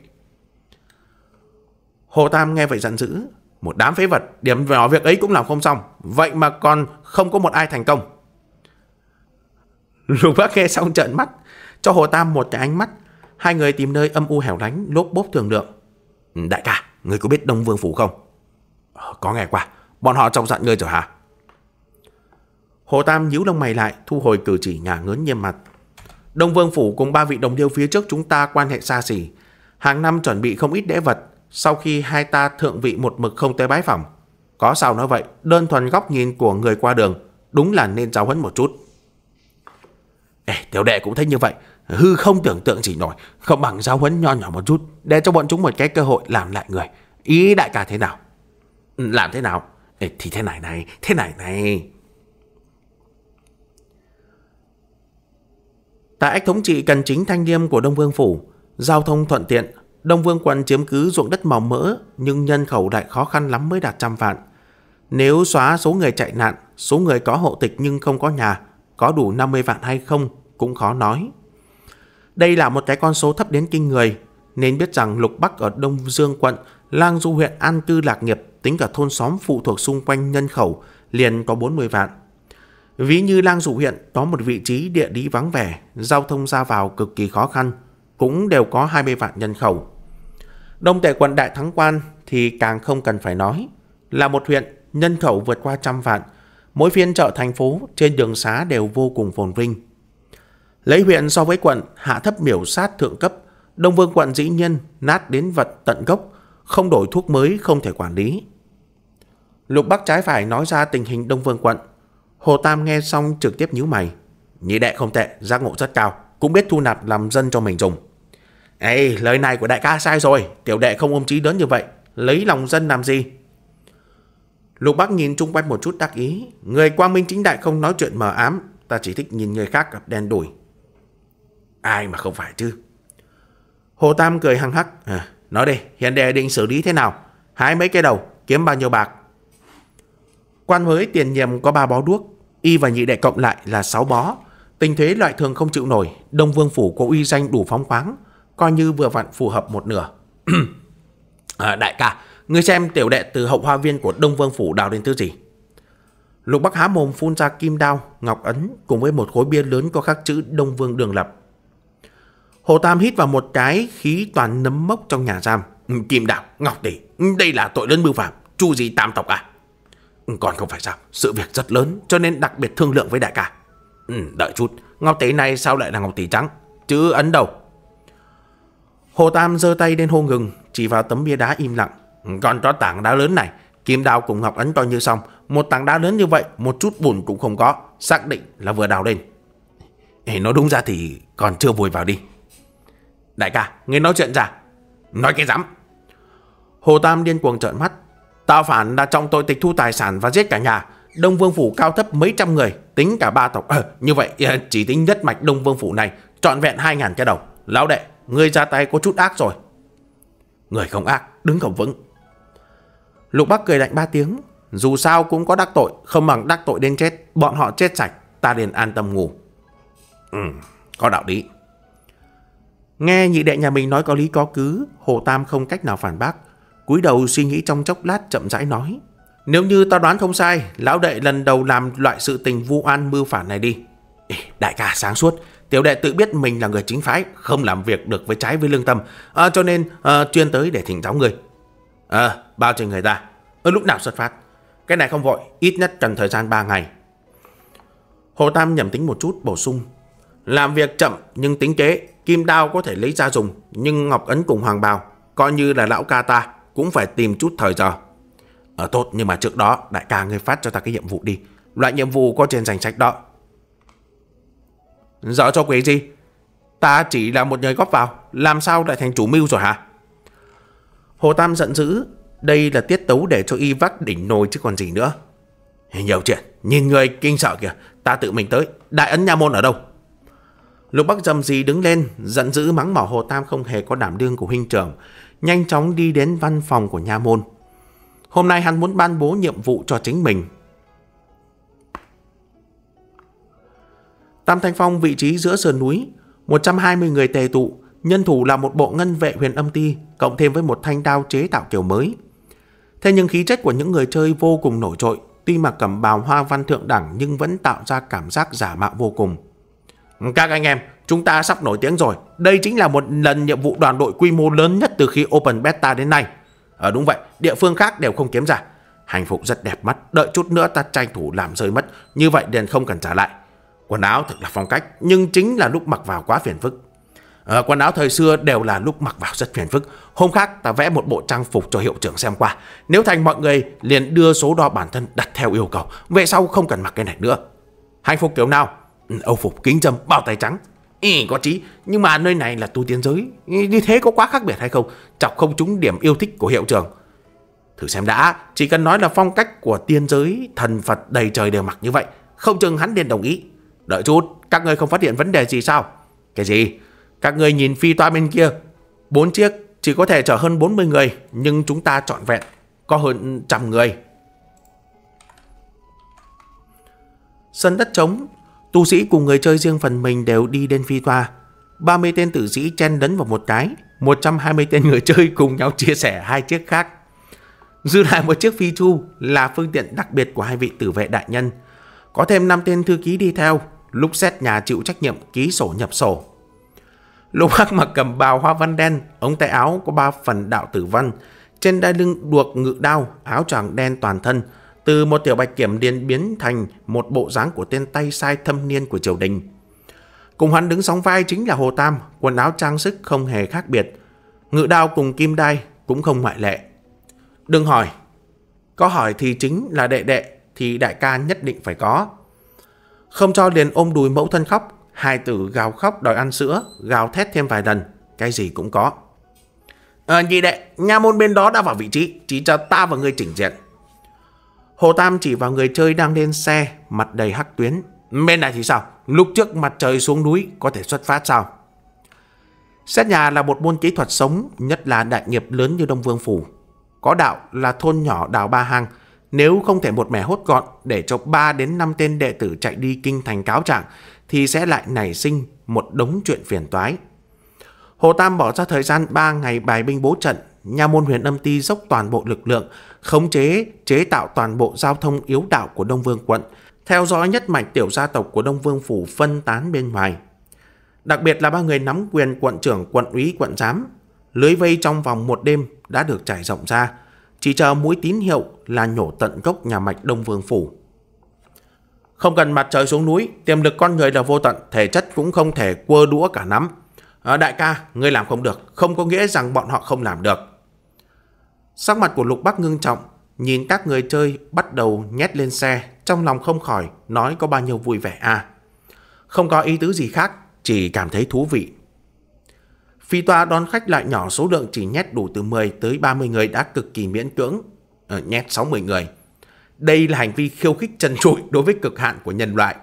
Hồ Tam nghe vậy giận dữ, một đám phế vật, điểm vào việc ấy cũng làm không xong, vậy mà còn không có một ai thành công. Lục bác nghe xong trợn mắt, cho Hồ Tam một cái ánh mắt, hai người tìm nơi âm u hẻo lánh, lốp bốp thường lượng. Ừ, đại ca, người có biết Đông Vương Phủ không? Ờ, có nghe qua, bọn họ trong dặn người rồi hả? Hồ Tam nhíu lông mày lại, thu hồi cử chỉ ngả ngớn nghiêm mặt. Đông Vương Phủ cùng ba vị đồng điêu phía trước chúng ta quan hệ xa xỉ. Hàng năm chuẩn bị không ít đễ vật, sau khi hai ta thượng vị một mực không tới bái phỏng. Có sao nói vậy, đơn thuần góc nhìn của người qua đường, đúng là nên giáo huấn một chút. Ê, tiểu đệ cũng thấy như vậy, hư không tưởng tượng gì nổi, không bằng giáo huấn nho nhỏ một chút, để cho bọn chúng một cái cơ hội làm lại người. Ý đại ca thế nào? Làm thế nào? Ê, thì thế này này, thế này này. Tại ách thống trị cần chính thanh niêm của Đông Vương Phủ, giao thông thuận tiện, Đông Vương quận chiếm cứ ruộng đất màu mỡ nhưng nhân khẩu lại khó khăn lắm mới đạt trăm vạn. Nếu xóa số người chạy nạn, số người có hộ tịch nhưng không có nhà, có đủ 50 vạn hay không cũng khó nói. Đây là một cái con số thấp đến kinh người, nên biết rằng Lục Bắc ở Đông Dương quận, Lang Du huyện An Cư Lạc Nghiệp tính cả thôn xóm phụ thuộc xung quanh nhân khẩu liền có 40 vạn. Ví như Lang Dụ huyện có một vị trí địa lý vắng vẻ, giao thông ra vào cực kỳ khó khăn, cũng đều có 20 vạn nhân khẩu. Đông tệ quận Đại Thắng Quan thì càng không cần phải nói, là một huyện nhân khẩu vượt qua trăm vạn, mỗi phiên chợ thành phố trên đường xá đều vô cùng phồn vinh. Lấy huyện so với quận hạ thấp miểu sát thượng cấp, Đông Vương quận dĩ nhiên nát đến vật tận gốc, không đổi thuốc mới không thể quản lý. Lục Bắc trái phải nói ra tình hình Đông Vương quận. Hồ Tam nghe xong trực tiếp nhíu mày. Nhị đệ không tệ, giác ngộ rất cao, cũng biết thu nạp làm dân cho mình dùng. Ê, lời này của đại ca sai rồi, tiểu đệ không ôm trí lớn như vậy, lấy lòng dân làm gì? Lục Bắc nhìn chung quanh một chút đắc ý, người quang minh chính đại không nói chuyện mờ ám, ta chỉ thích nhìn người khác gặp đen đủi. Ai mà không phải chứ? Hồ Tam cười hăng hắc, à, nói đi, hiện đệ định xử lý thế nào? Hái mấy cái đầu, kiếm bao nhiêu bạc? Quan mới tiền nhiệm có ba bó đuốc, y và nhị đệ cộng lại là sáu bó. Tình thế loại thường không chịu nổi, Đông Vương Phủ có uy danh đủ phóng khoáng, coi như vừa vặn phù hợp một nửa. à, đại ca, ngươi xem tiểu đệ từ hậu hoa viên của Đông Vương Phủ đào đến thứ gì? Lục Bắc há mồm phun ra kim đao, ngọc ấn cùng với một khối bia lớn có khắc chữ Đông Vương Đường Lập. Hồ Tam hít vào một cái khí toàn nấm mốc trong nhà giam. Ừ, kim đạo, ngọc tỷ, đây là tội lớn mưu phạm, chu gì tam tộc à? Còn không phải sao Sự việc rất lớn cho nên đặc biệt thương lượng với đại ca ừ, Đợi chút Ngọc tỷ này sao lại là ngọc tỷ trắng Chứ ấn đầu Hồ Tam giơ tay lên hô ngừng Chỉ vào tấm bia đá im lặng Còn có tảng đá lớn này Kim đào cùng ngọc ấn to như xong Một tảng đá lớn như vậy Một chút bùn cũng không có Xác định là vừa đào lên Ê, Nói đúng ra thì còn chưa vùi vào đi Đại ca, ngươi nói chuyện ra Nói cái rắm Hồ Tam điên cuồng trợn mắt Tạo phản là trong tội tịch thu tài sản và giết cả nhà. Đông Vương Phủ cao thấp mấy trăm người, tính cả ba tộc. À, như vậy ờ, chỉ tính nhất mạch Đông Vương Phủ này, trọn vẹn hai ngàn cái đầu. Lão đệ, ngươi ra tay có chút ác rồi. Người không ác, đứng không vững. Lục Bắc cười lạnh ba tiếng. Dù sao cũng có đắc tội, không bằng đắc tội đến chết. Bọn họ chết sạch, ta liền an tâm ngủ. Ừ, có đạo lý. Nghe nhị đệ nhà mình nói có lý có cứ, Hồ Tam không cách nào phản bác cúi đầu suy nghĩ trong chốc lát chậm rãi nói. Nếu như ta đoán không sai, lão đệ lần đầu làm loại sự tình vu an mưu phản này đi. Ê, đại ca sáng suốt, tiểu đệ tự biết mình là người chính phái, không làm việc được với trái với lương tâm, à, cho nên à, chuyên tới để thỉnh giáo người. à, bao trình người ta, ở lúc nào xuất phát. Cái này không vội, ít nhất cần thời gian 3 ngày. Hồ Tam nhầm tính một chút bổ sung. Làm việc chậm nhưng tính kế, kim đao có thể lấy ra dùng, nhưng Ngọc Ấn cùng Hoàng Bào, coi như là lão ca ta, cũng phải tìm chút thời giờ. Ờ tốt nhưng mà trước đó đại ca ngươi phát cho ta cái nhiệm vụ đi. Loại nhiệm vụ có trên danh sách đó. Dỡ cho quỷ gì? Ta chỉ là một người góp vào. Làm sao lại thành chủ mưu rồi hả? Hồ Tam giận dữ. Đây là tiết tấu để cho y vắt đỉnh nồi chứ còn gì nữa. Nhiều chuyện. Nhìn người kinh sợ kìa. Ta tự mình tới. Đại ấn nha môn ở đâu? Lục Bắc dầm gì đứng lên, giận dữ mắng mỏ Hồ Tam không hề có đảm đương của huynh trưởng nhanh chóng đi đến văn phòng của nha môn. Hôm nay hắn muốn ban bố nhiệm vụ cho chính mình. Tam Thanh Phong vị trí giữa sườn núi, 120 người tề tụ, nhân thủ là một bộ ngân vệ huyền âm ti, cộng thêm với một thanh đao chế tạo kiểu mới. Thế nhưng khí chất của những người chơi vô cùng nổi trội, tuy mà cầm bào hoa văn thượng đẳng nhưng vẫn tạo ra cảm giác giả mạo vô cùng. Các anh em, Chúng ta sắp nổi tiếng rồi. Đây chính là một lần nhiệm vụ đoàn đội quy mô lớn nhất từ khi Open Beta đến nay. Ờ đúng vậy, địa phương khác đều không kiếm ra. Hành phục rất đẹp mắt, đợi chút nữa ta tranh thủ làm rơi mất, như vậy đền không cần trả lại. Quần áo thật là phong cách, nhưng chính là lúc mặc vào quá phiền phức. À, quần áo thời xưa đều là lúc mặc vào rất phiền phức. Hôm khác ta vẽ một bộ trang phục cho hiệu trưởng xem qua. Nếu thành mọi người liền đưa số đo bản thân đặt theo yêu cầu. Về sau không cần mặc cái này nữa. Hạnh phục kiểu nào? Ừ, Âu phục kính châm bao tay trắng Ý, có trí, nhưng mà nơi này là tu tiên giới, như thế có quá khác biệt hay không? Chọc không trúng điểm yêu thích của hiệu trường Thử xem đã, chỉ cần nói là phong cách của tiên giới, thần Phật đầy trời đều mặc như vậy, không chừng hắn liền đồng ý. Đợi chút, các người không phát hiện vấn đề gì sao? Cái gì? Các người nhìn phi toa bên kia, bốn chiếc chỉ có thể chở hơn 40 người, nhưng chúng ta trọn vẹn có hơn trăm người. Sân đất trống Tu sĩ cùng người chơi riêng phần mình đều đi đến phi toa. 30 tên tử sĩ chen đấn vào một cái, 120 tên người chơi cùng nhau chia sẻ hai chiếc khác. Dư lại một chiếc phi chu là phương tiện đặc biệt của hai vị tử vệ đại nhân. Có thêm 5 tên thư ký đi theo, lúc xét nhà chịu trách nhiệm ký sổ nhập sổ. Lục Hắc mặc cầm bào hoa văn đen, ống tay áo có 3 phần đạo tử văn, trên đai lưng đuộc ngự đao, áo choàng đen toàn thân, từ một tiểu bạch kiểm điền biến thành một bộ dáng của tên tay sai thâm niên của triều đình. Cùng hắn đứng sóng vai chính là Hồ Tam, quần áo trang sức không hề khác biệt. Ngự đao cùng kim đai cũng không ngoại lệ. Đừng hỏi, có hỏi thì chính là đệ đệ thì đại ca nhất định phải có. Không cho liền ôm đùi mẫu thân khóc, hai tử gào khóc đòi ăn sữa, gào thét thêm vài lần, cái gì cũng có. à, nhị đệ, nhà môn bên đó đã vào vị trí, chỉ cho ta và ngươi chỉnh diện. Hồ Tam chỉ vào người chơi đang lên xe, mặt đầy hắc tuyến. Bên này thì sao? Lúc trước mặt trời xuống núi có thể xuất phát sao? Xét nhà là một môn kỹ thuật sống, nhất là đại nghiệp lớn như Đông Vương Phủ. Có đạo là thôn nhỏ đào ba hàng, nếu không thể một mẻ hốt gọn để cho 3 đến 5 tên đệ tử chạy đi kinh thành cáo trạng thì sẽ lại nảy sinh một đống chuyện phiền toái. Hồ Tam bỏ ra thời gian 3 ngày bài binh bố trận nha môn huyền âm ti dốc toàn bộ lực lượng, khống chế, chế tạo toàn bộ giao thông yếu đạo của Đông Vương quận, theo dõi nhất mạch tiểu gia tộc của Đông Vương phủ phân tán bên ngoài. Đặc biệt là ba người nắm quyền quận trưởng, quận úy, quận giám, lưới vây trong vòng một đêm đã được trải rộng ra, chỉ chờ mũi tín hiệu là nhổ tận gốc nhà mạch Đông Vương phủ. Không cần mặt trời xuống núi, tiềm lực con người là vô tận, thể chất cũng không thể quơ đũa cả nắm. À, đại ca, ngươi làm không được, không có nghĩa rằng bọn họ không làm được. Sắc mặt của Lục Bắc ngưng trọng, nhìn các người chơi bắt đầu nhét lên xe, trong lòng không khỏi nói có bao nhiêu vui vẻ à. Không có ý tứ gì khác, chỉ cảm thấy thú vị. Phi toa đón khách lại nhỏ số lượng chỉ nhét đủ từ 10 tới 30 người đã cực kỳ miễn cưỡng, ở ờ, nhét 60 người. Đây là hành vi khiêu khích trần trụi đối với cực hạn của nhân loại.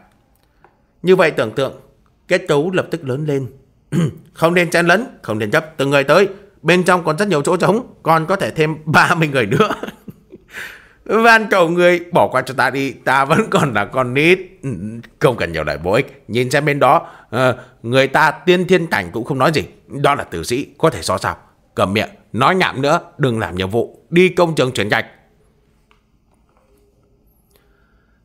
Như vậy tưởng tượng, kết cấu lập tức lớn lên. không nên chen lấn, không nên chấp, từng người tới, Bên trong còn rất nhiều chỗ trống, còn có thể thêm 30 người nữa. Van cầu người bỏ qua cho ta đi, ta vẫn còn là con nít. Ừ, ừ, không cần nhiều lời bổ ích, nhìn xem bên đó, ờ, người ta tiên thiên cảnh cũng không nói gì. Đó là tử sĩ, có thể so sao. Cầm miệng, nói nhảm nữa, đừng làm nhiệm vụ, đi công trường chuyển gạch.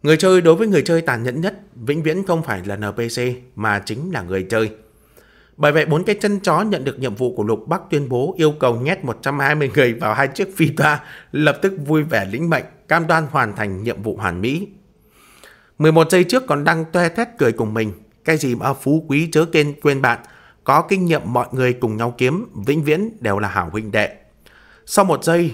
Người chơi đối với người chơi tàn nhẫn nhất vĩnh viễn không phải là NPC mà chính là người chơi. Bởi vậy, bốn cái chân chó nhận được nhiệm vụ của Lục Bắc tuyên bố yêu cầu nhét 120 người vào hai chiếc phi toa, lập tức vui vẻ lĩnh mệnh, cam đoan hoàn thành nhiệm vụ hoàn mỹ. 11 giây trước còn đang toe thét cười cùng mình, cái gì mà phú quý chớ kên quên bạn, có kinh nghiệm mọi người cùng nhau kiếm, vĩnh viễn đều là hảo huynh đệ. Sau một giây,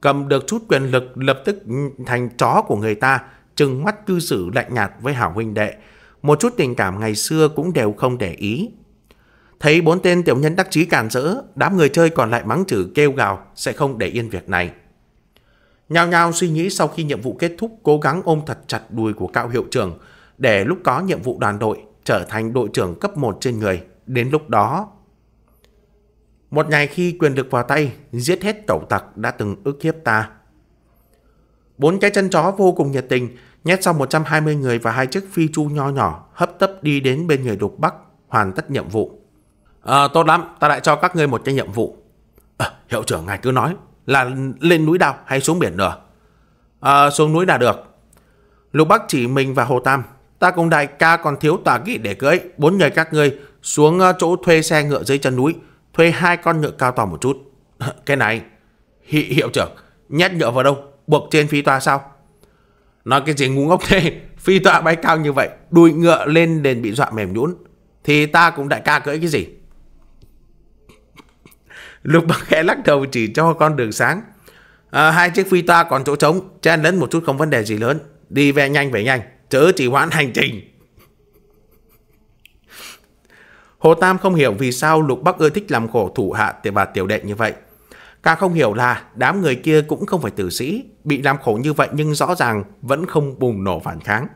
cầm được chút quyền lực lập tức thành chó của người ta, trừng mắt cư xử lạnh nhạt với hảo huynh đệ. Một chút tình cảm ngày xưa cũng đều không để ý, Thấy bốn tên tiểu nhân đắc chí cản rỡ, đám người chơi còn lại mắng chửi kêu gào sẽ không để yên việc này. Nhao nhao suy nghĩ sau khi nhiệm vụ kết thúc cố gắng ôm thật chặt đùi của cao hiệu trưởng để lúc có nhiệm vụ đoàn đội trở thành đội trưởng cấp 1 trên người. Đến lúc đó... Một ngày khi quyền lực vào tay, giết hết cẩu tặc đã từng ức hiếp ta. Bốn cái chân chó vô cùng nhiệt tình, nhét xong 120 người và hai chiếc phi chu nho nhỏ, hấp tấp đi đến bên người đục bắc, hoàn tất nhiệm vụ. À, tốt lắm, ta lại cho các ngươi một cái nhiệm vụ. À, hiệu trưởng ngài cứ nói là lên núi đào hay xuống biển nữa. À, ờ, xuống núi là được. Lục Bắc chỉ mình và Hồ Tam. Ta cùng đại ca còn thiếu tòa kỵ để cưỡi. Bốn người các ngươi xuống chỗ thuê xe ngựa dưới chân núi. Thuê hai con ngựa cao to một chút. cái này, Hi hiệu trưởng, nhét ngựa vào đâu? Buộc trên phi tòa sao? Nói cái gì ngu ngốc thế? Phi tọa bay cao như vậy, đuôi ngựa lên đền bị dọa mềm nhũn. Thì ta cũng đại ca cưỡi cái gì? Lục băng khẽ lắc đầu chỉ cho con đường sáng. À, hai chiếc phi toa còn chỗ trống, chen lấn một chút không vấn đề gì lớn. Đi về nhanh về nhanh, chớ chỉ hoãn hành trình. Hồ Tam không hiểu vì sao Lục Bắc ưa thích làm khổ thủ hạ tiểu bà tiểu đệ như vậy. Càng không hiểu là đám người kia cũng không phải tử sĩ, bị làm khổ như vậy nhưng rõ ràng vẫn không bùng nổ phản kháng.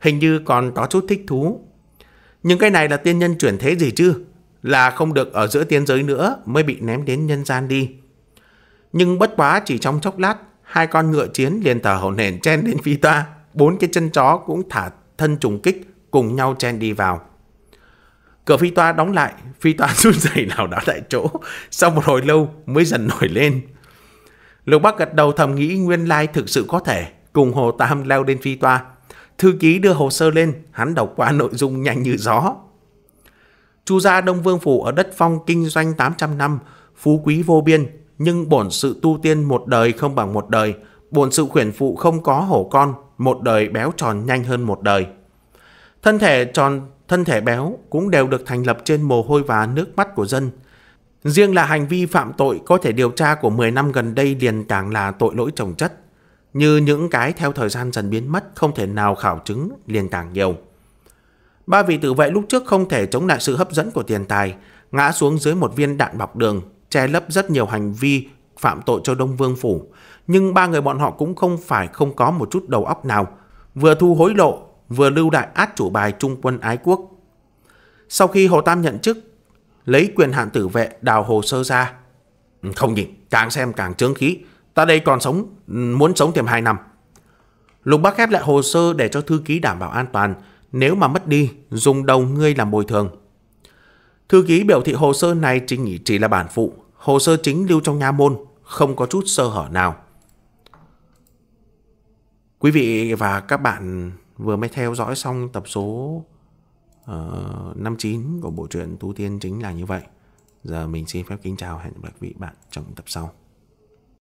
Hình như còn có chút thích thú. Nhưng cái này là tiên nhân chuyển thế gì chứ? là không được ở giữa tiên giới nữa mới bị ném đến nhân gian đi. Nhưng bất quá chỉ trong chốc lát, hai con ngựa chiến liền thở hổn hển chen đến phi toa, bốn cái chân chó cũng thả thân trùng kích cùng nhau chen đi vào. Cửa phi toa đóng lại, phi toa run rẩy nào đó tại chỗ, sau một hồi lâu mới dần nổi lên. Lục Bắc gật đầu thầm nghĩ nguyên lai thực sự có thể, cùng Hồ Tam leo lên phi toa. Thư ký đưa hồ sơ lên, hắn đọc qua nội dung nhanh như gió, Chu gia Đông Vương Phủ ở đất phong kinh doanh 800 năm, phú quý vô biên, nhưng bổn sự tu tiên một đời không bằng một đời, bổn sự khuyển phụ không có hổ con, một đời béo tròn nhanh hơn một đời. Thân thể tròn, thân thể béo cũng đều được thành lập trên mồ hôi và nước mắt của dân. Riêng là hành vi phạm tội có thể điều tra của 10 năm gần đây liền càng là tội lỗi trồng chất. Như những cái theo thời gian dần biến mất không thể nào khảo chứng liền càng nhiều. Ba vị tự vệ lúc trước không thể chống lại sự hấp dẫn của tiền tài, ngã xuống dưới một viên đạn bọc đường, che lấp rất nhiều hành vi phạm tội cho Đông Vương Phủ. Nhưng ba người bọn họ cũng không phải không có một chút đầu óc nào, vừa thu hối lộ, vừa lưu đại át chủ bài trung quân ái quốc. Sau khi Hồ Tam nhận chức, lấy quyền hạn tử vệ đào hồ sơ ra. Ừ, không nhỉ, càng xem càng trướng khí, ta đây còn sống, ừ, muốn sống thêm 2 năm. Lục bắc khép lại hồ sơ để cho thư ký đảm bảo an toàn, nếu mà mất đi, dùng đầu ngươi làm bồi thường. Thư ký biểu thị hồ sơ này chỉ chỉ là bản phụ, hồ sơ chính lưu trong nha môn, không có chút sơ hở nào. Quý vị và các bạn vừa mới theo dõi xong tập số uh, ờ, 59 của bộ truyện Tú Tiên chính là như vậy. Giờ mình xin phép kính chào hẹn gặp lại quý vị bạn trong tập sau.